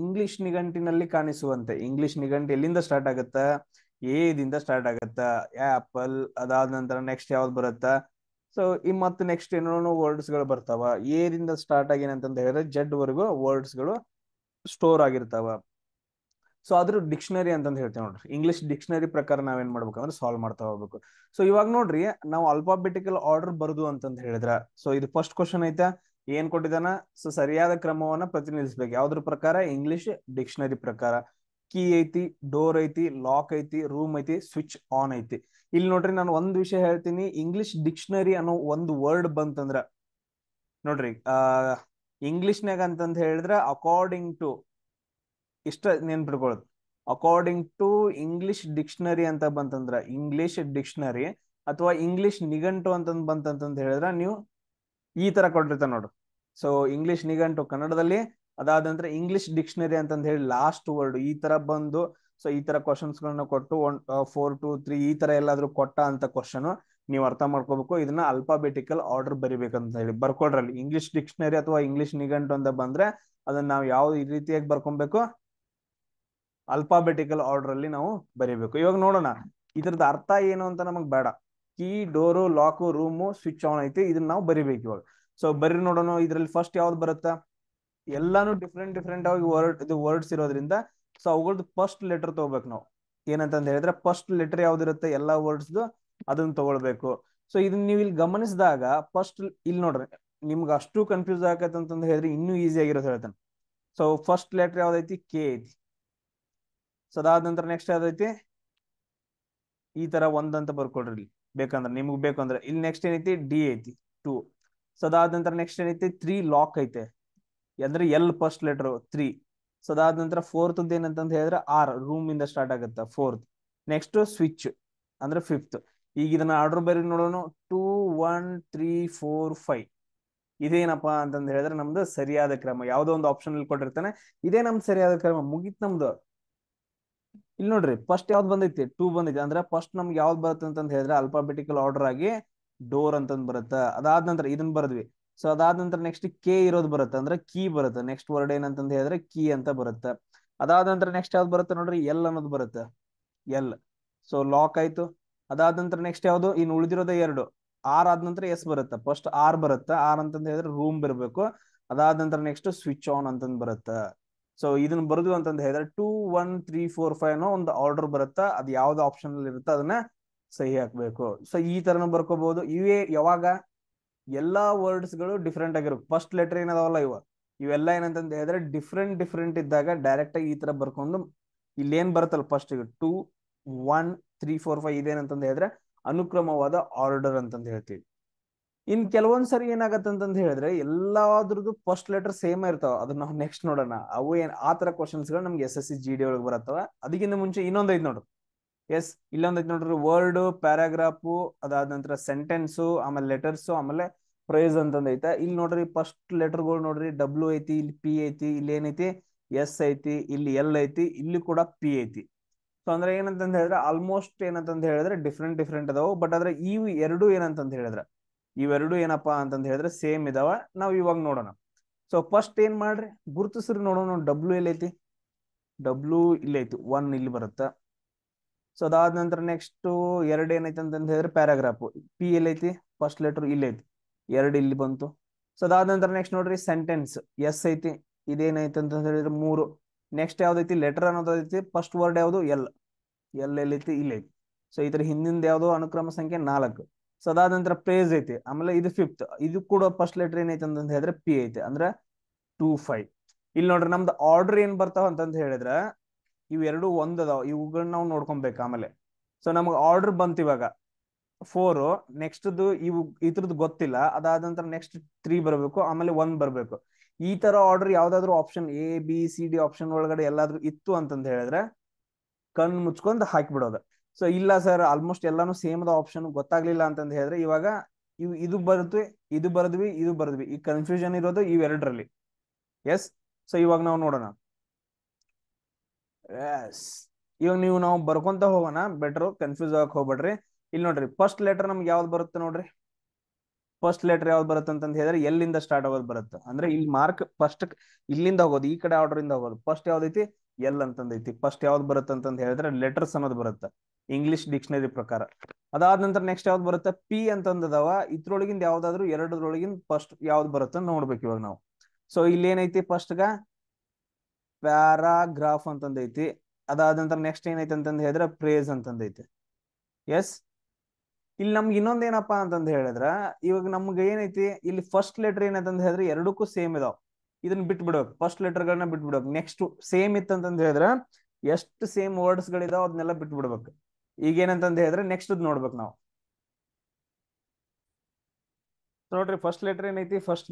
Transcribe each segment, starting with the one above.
English ನಿಘಂಟಿನಲ್ಲಿ ಕಾಣಿಸುವಂತೆ English ನಿಘಂಟು ಎಲ್ಲಿಂದ start ಆಗುತ್ತಾ ಎದಿಂದ ಸ್ಟಾರ್ಟ್ ಆಗುತ್ತ ಆಪಲ್ ಅದಾದ ನಂತರ ನೆಕ್ಸ್ಟ್ ಯಾವ್ದು ಬರುತ್ತಾ ಸೊ ಈ ಮತ್ತೆ ನೆಕ್ಸ್ಟ್ ಏನೋ ವರ್ಡ್ಸ್ ಗಳು ಬರ್ತಾವ ಎದಿಂದ ಸ್ಟಾರ್ಟ್ ಅಂತ ಹೇಳಿದ್ರೆ ಜಡ್ ವರ್ಗು ವರ್ಡ್ಸ್ ಗಳು ಸ್ಟೋರ್ ಆಗಿರ್ತಾವ ಸೊ ಅದ್ರ ಡಿಕ್ಷನರಿ ಅಂತ ಹೇಳ್ತೇವೆ ನೋಡ್ರಿ ಇಂಗ್ಲಿಷ್ ಡಿಕ್ಷನರಿ ಪ್ರಕಾರ ನಾವೇನ್ ಮಾಡ್ಬೇಕು ಅಂದ್ರೆ ಸಾಲ್ವ್ ಮಾಡ್ತಾ ಹೋಗ್ಬೇಕು ಸೊ ಇವಾಗ ನೋಡ್ರಿ ನಾವು ಅಲ್ಫಾಬೆಟಿಕಲ್ ಆರ್ಡರ್ ಬರ್ದು ಅಂತ ಹೇಳಿದ್ರ ಸೊ ಇದು ಫಸ್ಟ್ ಕ್ವಶನ್ ಐತ ಏನ್ ಕೊಟ್ಟಿದಾನ ಸೊ ಸರಿಯಾದ ಕ್ರಮವನ್ನ ಪ್ರತಿನಿಧಿಸ್ಬೇಕು ಯಾವ್ದ್ರ ಪ್ರಕಾರ ಇಂಗ್ಲಿಷ್ ಡಿಕ್ಷನರಿ ಪ್ರಕಾರ ಕೀ ಐತಿ ಡೋರ್ ಐತಿ ಲಾಕ್ ಐತಿ ರೂಮ್ ಐತಿ ಸ್ವಿಚ್ ಆನ್ ಐತಿ ಇಲ್ಲಿ ನೋಡ್ರಿ ನಾನು ಒಂದ್ ವಿಷಯ ಹೇಳ್ತೀನಿ ಇಂಗ್ಲಿಷ್ ಡಿಕ್ಷನರಿ ಅನ್ನೋ ಒಂದು ವರ್ಡ್ ಬಂತಂದ್ರ ನೋಡ್ರಿ ಆ ಇಂಗ್ಲಿಷ್ನಾಗ ಅಂತಂದ್ ಹೇಳಿದ್ರ ಅಕಾರ್ಡಿಂಗ್ ಟು ಇಷ್ಟ ನೆನ್ಪಿಟ್ಕೊಳ್ಳೋದು ಅಕಾರ್ಡಿಂಗ್ ಟು ಇಂಗ್ಲಿಷ್ ಡಿಕ್ಷನರಿ ಅಂತ ಬಂತಂದ್ರ ಇಂಗ್ಲಿಷ್ ಡಿಕ್ಷನರಿ ಅಥವಾ ಇಂಗ್ಲಿಷ್ ನಿಘಂಟು ಅಂತಂದ್ ಬಂತಂತಂದ್ ಹೇಳಿದ್ರ ನೀವು ಈ ತರ ಕೊಟ್ಟಿರ್ತ ನೋಡ್ರಿ ಸೊ ಇಂಗ್ಲಿಷ್ ನಿಘಂಟು ಕನ್ನಡದಲ್ಲಿ ಅದಾದ ನಂತರ ಇಂಗ್ಲಿಷ್ ಡಿಕ್ಷನರಿ ಅಂತಂದ ಹೇಳಿ ಲಾಸ್ಟ್ ವರ್ಡ್ ಈ ತರ ಬಂದು ಸೊ ಈ ತರ ಕ್ವಶನ್ಸ್ ಗಳನ್ನ ಕೊಟ್ಟು ಒನ್ ಫೋರ್ ಟು ತ್ರೀ ಈ ತರ ಎಲ್ಲಾದ್ರೂ ಕೊಟ್ಟ ಅಂತ ಕ್ವಶನ್ ನೀವು ಅರ್ಥ ಮಾಡ್ಕೋಬೇಕು ಇದನ್ನ ಅಲ್ಫಾಬೆಟಿಕಲ್ ಆರ್ಡರ್ ಬರಿಬೇಕಂತ ಹೇಳಿ ಬರ್ಕೊಡ್ರಲ್ಲಿ ಇಂಗ್ಲಿಷ್ ಡಿಕ್ಷನರಿ ಅಥವಾ ಇಂಗ್ಲಿಷ್ ನಿಘಂಟು ಅಂತ ಬಂದ್ರೆ ಅದನ್ನ ನಾವು ಯಾವ ಈ ರೀತಿಯಾಗಿ ಬರ್ಕೊಬೇಕು ಅಲ್ಫಾಬೆಟಿಕಲ್ ಆರ್ಡರ್ ಅಲ್ಲಿ ನಾವು ಬರಿಬೇಕು ಇವಾಗ ನೋಡೋಣ ಇದ್ರದ ಅರ್ಥ ಏನು ಅಂತ ನಮಗ್ ಬೇಡ key door lock room switch on ಐತಿ ಇದನ್ನ ನಾವು ಬರಿಬೇಕು ಇವಾಗ ಸೊ ಬರ್ರಿ ನೋಡೋಣ ಇದ್ರಲ್ಲಿ ಫಸ್ಟ್ ಯಾವ್ದು ಬರುತ್ತಾ ಎಲ್ಲಾನು ಡಿಫ್ರೆಂಟ್ ಡಿಫ್ರೆಂಟ್ ಆಗಿ ವರ್ಡ್ ಇದು ವರ್ಡ್ಸ್ ಇರೋದ್ರಿಂದ ಸೊ ಅವುಗಳದ್ದು ಫಸ್ಟ್ ಲೆಟರ್ ತಗೋಬೇಕು ನಾವು ಏನಂತ ಹೇಳಿದ್ರೆ ಫಸ್ಟ್ ಲೆಟರ್ ಯಾವ್ದಿರುತ್ತೆ ಎಲ್ಲಾ ವರ್ಡ್ಸ್ದು ಅದನ್ನ ತಗೊಳ್ಬೇಕು ಸೊ ಇದನ್ನ ನೀವು ಇಲ್ಲಿ ಗಮನಿಸಿದಾಗ ಫಸ್ಟ್ ಇಲ್ಲಿ ನೋಡ್ರಿ ನಿಮ್ಗೆ ಅಷ್ಟು ಕನ್ಫ್ಯೂಸ್ ಅಂತ ಹೇಳಿದ್ರೆ ಇನ್ನೂ ಈಸಿ ಆಗಿರೋದು ಹೇಳ್ತಾನೆ ಸೊ ಫಸ್ಟ್ ಲೆಟರ್ ಯಾವ್ದೈತಿ ಕೆ ಐತಿ ಸೊ ಅದಾದ ನಂತರ ನೆಕ್ಸ್ಟ್ ಯಾವ್ದೈತಿ ಈ ತರ ಒಂದಂತ ಬರ್ಕೊಡ್ರಿ ಇಲ್ಲಿ ಬೇಕಂದ್ರೆ ನಿಮ್ಗೆ ಬೇಕಂದ್ರೆ ಇಲ್ಲಿ ನೆಕ್ಸ್ಟ್ ಏನೈತಿ ಡಿ ಐತಿ ಟೂ ಸೊ ಅದಾದ ನಂತರ ನೆಕ್ಸ್ಟ್ ಏನೈತೆ ತ್ರೀ ಲಾಕ್ ಐತೆ ಅಂದ್ರೆ L first letter three so ಅದಾದ ನಂತರ ಫೋರ್ತ್ ಏನಂತ ಹೇಳಿದ್ರೆ ಆರ್ ರೂಮ್ ಇಂದ ಸ್ಟಾರ್ಟ್ ಆಗುತ್ತೆ ಫೋರ್ತ್ ನೆಕ್ಸ್ಟ್ ಸ್ವಿಚ್ ಅಂದ್ರೆ ಫಿಫ್ತ್ ಈಗ ಇದನ್ನ ಆರ್ಡರ್ ಬರೀ ನೋಡೋಣ two one three four five ಇದೇನಪ್ಪ ಅಂತಂದ್ರೆ ಹೇಳಿದ್ರೆ ನಮ್ದು ಸರಿಯಾದ ಕ್ರಮ ಯಾವ್ದೋ ಒಂದು ಆಪ್ಷನ್ ಅಲ್ಲಿ ಕೊಟ್ಟಿರ್ತಾನೆ ಇದೇ ನಮ್ದು ಸರಿಯಾದ ಕ್ರಮ ಮುಗಿತ್ ನಮ್ದು ಇಲ್ಲಿ ನೋಡ್ರಿ ಫಸ್ಟ್ ಯಾವ್ದು ಬಂದೈತಿ ಟೂ ಬಂದೈತಿ ಅಂದ್ರೆ ಫಸ್ಟ್ ನಮ್ಗೆ ಯಾವ್ದು ಬರುತ್ತೆ ಅಂತ ಹೇಳಿದ್ರೆ ಅಲ್ಪಾಬೆಟಿಕಲ್ ಆರ್ಡರ್ ಆಗಿ ಡೋರ್ ಅಂತಂದ್ ಬರುತ್ತ ಅದಾದ ನಂತರ ಇದನ್ ಬರದ್ವಿ ಸೊ ಅದಾದ ನಂತರ ನೆಕ್ಸ್ಟ್ ಕೆ ಇರೋದು ಬರುತ್ತೆ ಅಂದ್ರೆ ಕೀ ಬರುತ್ತೆ ನೆಕ್ಸ್ಟ್ ವರ್ಡ್ ಏನಂತಂದ್ ಹೇಳಿದ್ರೆ ಕೀ ಅಂತ ಬರುತ್ತೆ ಅದಾದ ನಂತರ ನೆಕ್ಸ್ಟ್ ಯಾವ್ದು ಬರುತ್ತೆ ನೋಡ್ರಿ ಎಲ್ ಅನ್ನೋದು ಬರುತ್ತೆ ಎಲ್ ಸೊ ಲಾಕ್ ಆಯ್ತು ಅದಾದ ನಂತರ ನೆಕ್ಸ್ಟ್ ಯಾವ್ದು ಇನ್ ಉಳಿದಿರೋದ ಎರಡು ಆರ್ ಆದ ನಂತರ ಎಸ್ ಬರುತ್ತೆ ಫಸ್ಟ್ ಆರ್ ಬರುತ್ತೆ ಆರ್ ಅಂತಂದ್ ಹೇಳಿದ್ರೆ ರೂಮ್ ಬರ್ಬೇಕು ಅದಾದ ನಂತರ ನೆಕ್ಸ್ಟ್ ಸ್ವಿಚ್ ಆನ್ ಅಂತಂದ್ ಬರುತ್ತೆ ಸೊ ಇದನ್ನ ಬರುದು ಅಂತಂದ್ರೆ ಹೇಳಿದ್ರೆ two one three four five ಅನ್ನೋ ಒಂದು ಆರ್ಡರ್ ಬರುತ್ತಾ ಅದು ಯಾವ್ದು ಆಪ್ಷನ್ ಅಲ್ಲಿ ಇರುತ್ತೆ ಅದನ್ನ ಸಹಿ ಹಾಕ್ಬೇಕು ಸೊ ಈ ತರನು ಬರ್ಕೋಬಹುದು ಇವೇ ಯಾವಾಗ ಎಲ್ಲಾ ವರ್ಡ್ಸ್ ಗಳು ಡಿಫ್ರೆಂಟ್ ಆಗಿರ್ಬೇಕು ಫಸ್ಟ್ ಲೆಟರ್ ಏನದಾವಲ್ಲ ಇವ ಇವೆಲ್ಲ ಏನಂತ ಹೇಳಿದ್ರೆ ಡಿಫ್ರೆಂಟ್ ಡಿಫ್ರೆಂಟ್ ಇದ್ದಾಗ ಡೈರೆಕ್ಟ್ ಆಗಿ ಈ ತರ ಬರ್ಕೊಂಡು ಇಲ್ಲೇನ್ ಬರುತ್ತಲ್ಲ first two one three four five ಇದೇನಂತಂದ ಹೇಳಿದ್ರೆ ಅನುಕ್ರಮವಾದ ಆರ್ಡರ್ ಅಂತಂದು ಹೇಳ್ತೀವಿ ಇನ್ ಕೆಲವೊಂದ್ಸರಿ ಸರಿ ಅಂತಂದ ಹೇಳಿದ್ರೆ ಎಲ್ಲಾದ್ರದ್ದು ಫಸ್ಟ್ ಲೆಟರ್ ಸೇಮ್ ಇರ್ತಾವ ಅದನ್ನ ನಾವು ನೆಕ್ಸ್ಟ್ ನೋಡೋಣ ಅವು ಏನ್ ಆ ತರ ಕ್ವಶನ್ಸ್ ಗಳು ನಮ್ಗೆ S S C G D ಒಳಗೆ ಬರತ್ತವ ಅದಕ್ಕಿಂತ ಮುಂಚೆ ಇನ್ನೊಂದ್ ಐದು ನೋಡು ಎಸ್ ಇಲ್ಲೊಂದೈತಿ ನೋಡ್ರಿ ವರ್ಡ್ ಪ್ಯಾರಾಗ್ರಾಫು ಅದಾದ ನಂತರ ಸೆಂಟೆನ್ಸು ಆಮೇಲೆ ಲೆಟರ್ಸ್ ಆಮೇಲೆ ಪ್ರೈಸ್ ಅಂತಂದೈತೆ ಇಲ್ಲಿ ನೋಡ್ರಿ ಫಸ್ಟ್ ಲೆಟರ್ಗಳು ನೋಡ್ರಿ ಡಬ್ಲ್ಯೂ ಐತಿ ಇಲ್ಲಿ ಪಿ ಐತಿ ಇಲ್ಲಿ ಏನೈತಿ ಎಸ್ ಐತಿ ಇಲ್ಲಿ ಎಲ್ ಐತಿ ಇಲ್ಲಿ ಕೂಡ ಪಿ ಐತಿ ಸೊ ಅಂದ್ರೆ ಏನಂತ ಹೇಳಿದ್ರೆ ಆಲ್ಮೋಸ್ಟ್ ಏನಂತ ಹೇಳಿದ್ರೆ ಡಿಫ್ರೆಂಟ್ ಡಿಫ್ರೆಂಟ್ ಅದಾವ ಬಟ್ ಆದ್ರೆ ಇವು ಎರಡು ಏನಂತ ಹೇಳಿದ್ರೆ ಇವೆರಡು ಏನಪ್ಪಾ ಅಂತಂದ ಹೇಳಿದ್ರೆ ಸೇಮ್ ಇದಾವ ನಾವು ಇವಾಗ ನೋಡೋಣ ಸೊ ಫಸ್ಟ್ ಏನ್ ಮಾಡ್ರಿ ಗುರುತಿಸ್ರಿ ನೋಡೋಣ ಡಬ್ಲ್ಯೂ ಎಲ್ ಐತಿ ಡಬ್ಲ್ಯೂ ಇಲ್ಲಿ ಒನ್ ಇಲ್ಲಿ ಬರುತ್ತೆ ಸೊ ಅದಾದ ನಂತರ ನೆಕ್ಸ್ಟ್ ಎರಡು ಏನೈತಿ ಹೇಳಿದ್ರೆ ಪ್ಯಾರಾಗ್ರಾಫ್ ಪಿ ಎಲ್ ಐತಿ ಫಸ್ಟ್ ಲೆಟರ್ ಐತಿ ಎರಡು ಇಲ್ಲಿ ಬಂತು ಸೊ ಅದಾದ ನಂತರ ನೆಕ್ಸ್ಟ್ ನೋಡ್ರಿ ಸೆಂಟೆನ್ಸ್ ಎಸ್ ಐತಿ ಇದೇನೈತಿ ಅಂತ ಹೇಳಿದ್ರೆ ಮೂರು ನೆಕ್ಸ್ಟ್ ಯಾವ್ದೈತಿ ಲೆಟರ್ ಅನ್ನೋದೈತಿ ಫಸ್ಟ್ ವರ್ಡ್ ಯಾವುದು ಎಲ್ ಎಲ್ ಎಲ್ಲೈತಿ ಐತಿ ಸೊ ಇದ್ರ ಹಿಂದಿಂದ ಯಾವುದು ಅನುಕ್ರಮ ಸಂಖ್ಯೆ ನಾಲ್ಕು ಸೊ ಅದಾದ ನಂತರ ಪ್ರೇಜ್ ಐತಿ ಆಮೇಲೆ ಇದು ಫಿಫ್ತ್ ಇದು ಕೂಡ ಫಸ್ಟ್ ಲೆಟರ್ ಏನೈತಿ ಅಂತ ಹೇಳಿದ್ರೆ ಪಿ ಐತಿ ಅಂದ್ರೆ ಟೂ ಫೈವ್ ಇಲ್ಲಿ ನೋಡ್ರಿ ನಮ್ದು ಆರ್ಡರ್ ಏನ್ ಬರ್ತಾವ ಅಂತ ಹೇಳಿದ್ರೆ ಇವು ಎರಡು ಒಂದದಾವ ಇವುಗಳನ್ನ ನಾವು ನೋಡ್ಕೊಬೇಕು ಆಮೇಲೆ ಸೊ ನಮಗೆ ಆರ್ಡರ್ ಬಂತ ಇವಾಗ ಫೋರ್ ನೆಕ್ಸ್ಟ್ದು ಇವು ಇತರದ್ದು ಗೊತ್ತಿಲ್ಲ ಅದಾದ ನಂತರ ನೆಕ್ಸ್ಟ್ ತ್ರೀ ಬರಬೇಕು ಆಮೇಲೆ ಒನ್ ಬರಬೇಕು ಈ ತರ ಆರ್ಡರ್ ಯಾವ್ದಾದ್ರು option A B C D option ಒಳಗಡೆ ಎಲ್ಲಾದ್ರೂ ಇತ್ತು ಅಂತಂದ ಹೇಳಿದ್ರೆ ಕಣ್ಣು ಮುಚ್ಕೊಂಡು ಹಾಕಿಬಿಡೋದು ಸೊ ಇಲ್ಲ ಸರ್ ಆಲ್ಮೋಸ್ಟ್ ಎಲ್ಲಾನು ಸೇಮ್ ಆಪ್ಷನ್ ಗೊತ್ತಾಗ್ಲಿಲ್ಲ ಅಂತಂದು ಹೇಳಿದ್ರೆ ಇವಾಗ ಇವ್ ಇದು ಬರದ್ವಿ ಇದು ಬರದ್ವಿ ಇದು ಬರದ್ವಿ ಈ ಕನ್ಫ್ಯೂಷನ್ ಇರೋದು ಇವೆರಡರಲ್ಲಿ ಎಸ್ ಸೊ ಇವಾಗ ನಾವು ನೋಡೋಣ ಎಸ್ ಇವಾಗ ನೀವು ನಾವು ಬರ್ಕೊಂತ ಹೋಗೋಣ ಬೆಟರ್ ಕನ್ಫ್ಯೂಸ್ ಆಗಕ್ ಹೋಗ್ಬೇಡ್ರಿ ಇಲ್ಲಿ ನೋಡ್ರಿ ಫಸ್ಟ್ ಲೆಟರ್ ನಮ್ಗೆ ಯಾವ್ದು ಬರುತ್ತೆ ನೋಡ್ರಿ ಫಸ್ಟ್ ಲೆಟರ್ ಯಾವ್ದು ಬರುತ್ತೆ ಅಂತ ಹೇಳಿದ್ರೆ ಎಲ್ಲಿಂದ ಸ್ಟಾರ್ಟ್ ಆಗೋದು ಬರುತ್ತೆ ಅಂದ್ರೆ ಇಲ್ಲಿ ಮಾರ್ಕ್ ಫಸ್ಟ್ ಇಲ್ಲಿಂದ ಹೋಗೋದು ಈ ಕಡೆ ಆರ್ಡರ್ ಇಂದ ಹೋಗೋದು ಫಸ್ಟ್ ಯಾವ್ದೈತಿ ಎಲ್ ಅಂತಂದೈತಿ ಫಸ್ಟ್ ಯಾವ್ದು ಬರುತ್ತೆ ಅಂತ ಹೇಳಿದ್ರೆ ಲೆಟರ್ಸ್ ಅನ್ನೋದು ಬರುತ್ತೆ ಇಂಗ್ಲಿಷ್ ಡಿಕ್ಷನರಿ ಪ್ರಕಾರ ಅದಾದ ನಂತರ ನೆಕ್ಸ್ಟ್ ಯಾವ್ದು ಬರುತ್ತೆ ಪಿ ಅಂತಂದದವ ಇದ್ರೊಳಗಿಂದ ಯಾವ್ದಾದ್ರು ಎರಡರೊಳಗಿಂದ ಫಸ್ಟ್ ಯಾವ್ದು ಬರುತ್ತೆ ನೋಡ್ಬೇಕು ಇವಾಗ ನಾವು ಸೊ ಇಲ್ಲಿ ಏನೈತಿ ಫಸ್ಟ್ ಗ ಪ್ಯಾರಾಗ್ರಾಫ್ ಅಂತಂದೈತಿ ಅದಾದ ನಂತರ ನೆಕ್ಸ್ಟ್ ಏನೈತಿ ಅಂತಂದ ಹೇಳಿದ್ರೆ ಪ್ರೇಸ್ ಅಂತಂದೈತಿ ಎಸ್ ಇಲ್ಲಿ ನಮ್ಗೆ ಇನ್ನೊಂದ್ ಏನಪ್ಪಾ ಹೇಳಿದ್ರ ಇವಾಗ ನಮ್ಗೆ ಏನೈತಿ ಇಲ್ಲಿ ಫಸ್ಟ್ ಲೆಟರ್ ಏನಂತಂದ ಹೇಳಿದ್ರೆ ಎರಡಕ್ಕೂ ಸೇಮ್ ಇದಾವ್ ಇದನ್ನ ಬಿಟ್ಬಿಡ್ಬೇಕು ಫಸ್ಟ್ ಲೆಟರ್ಗಳನ್ನ ಬಿಟ್ಬಿಡ್ಬೇಕು ನೆಕ್ಸ್ಟ್ ಸೇಮ್ ಇತ್ತಂತಂದ್ ಹೇಳಿದ್ರೆ ಎಷ್ಟು ಸೇಮ್ ವರ್ಡ್ಸ್ ಗಳಿದಾವ ಅದನ್ನೆಲ್ಲ ಬಿಟ್ಬಿಡ್ಬೇಕು ಈಗ ಏನಂತ ಹೇಳಿದ್ರೆ ನೆಕ್ಸ್ಟ್ ನೋಡ್ಬೇಕು ನಾವು ನೋಡ್ರಿ ಫಸ್ಟ್ ಲೆಟರ್ ಏನೈತಿ ಫಸ್ಟ್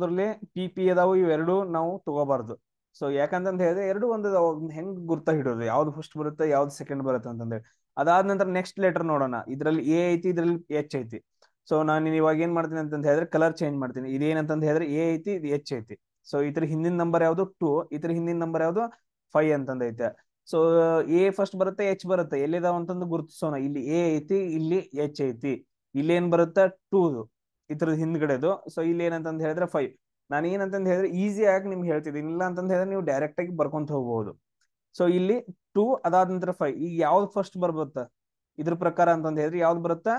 ಪಿ ಪಿ ಅದಾವು ಇವೆರಡು ನಾವು ತಗೋಬಾರ್ದು ಸೊ ಯಾಕಂತಂದ್ ಹೇಳಿದ್ರೆ ಎರಡು ಒಂದು ಹೆಂಗ್ ಗುರ್ತ ಹಿಡೋದು ಯಾವ್ದು ಫಸ್ಟ್ ಬರುತ್ತೆ ಯಾವ್ದು ಸೆಕೆಂಡ್ ಬರುತ್ತೆ ಅಂತಂದೇಳಿ ಅದಾದ ನಂತರ ನೆಕ್ಸ್ಟ್ ಲೆಟರ್ ನೋಡೋಣ ಇದ್ರಲ್ಲಿ ಎ ಐತಿ ಇದ್ರಲ್ಲಿ ಎಚ್ ಐತಿ ಸೊ ನಾನು ಇವಾಗ ಏನ್ ಮಾಡ್ತೀನಿ ಅಂತ ಹೇಳಿದ್ರೆ ಕಲರ್ ಚೇಂಜ್ ಮಾಡ್ತೀನಿ ಇದೇನಂತಂದ್ ಹೇಳಿದ್ರೆ ಎ ಐತಿ ಇದು ಎಚ್ ಐತಿ ಸೊ ಇದ್ರ ಹಿಂದಿನ ನಂಬರ್ ಯಾವ್ದು ಟೂ ಇದ್ರ ಹಿಂದಿನ ನಂಬರ್ ಯಾವ್ದು ಫೈವ್ ಅಂತಂದೈತೆ ಸೊ ಎ ಫಸ್ಟ್ ಬರುತ್ತೆ ಎಚ್ ಬರುತ್ತೆ ಎಲ್ಲಿದಾವ ಅಂತಂದು ಗುರುತಿಸೋಣ ಇಲ್ಲಿ ಎ ಐತಿ ಇಲ್ಲಿ ಎಚ್ ಐತಿ ಇಲ್ಲಿ ಏನ್ ಬರುತ್ತೆ ಟೂದು ಇದ್ರ ಹಿಂದ್ಗಡೆದು ಸೊ ಇಲ್ಲಿ ಏನಂತ ಹೇಳಿದ್ರೆ ಫೈವ್ ನಾನು ಏನಂತಂದು ಹೇಳಿದ್ರೆ ಈಸಿ ಆಗಿ ನಿಮ್ಗೆ ಹೇಳ್ತಿದ್ದೀನಿ ಇಲ್ಲ ಅಂತ ಹೇಳಿದ್ರೆ ನೀವು ಡೈರೆಕ್ಟ್ ಆಗಿ ಬರ್ಕೊಂತ ಹೋಗ್ಬಹುದು ಸೊ ಇಲ್ಲಿ ಟೂ ಅದಾದ ನಂತರ ಫೈವ್ ಈಗ ಯಾವ್ದು ಫಸ್ಟ್ ಬರ್ಬತ್ತ ಇದ್ರ ಪ್ರಕಾರ ಅಂತಂದು ಹೇಳಿದ್ರೆ ಯಾವ್ದು ಬರುತ್ತಾ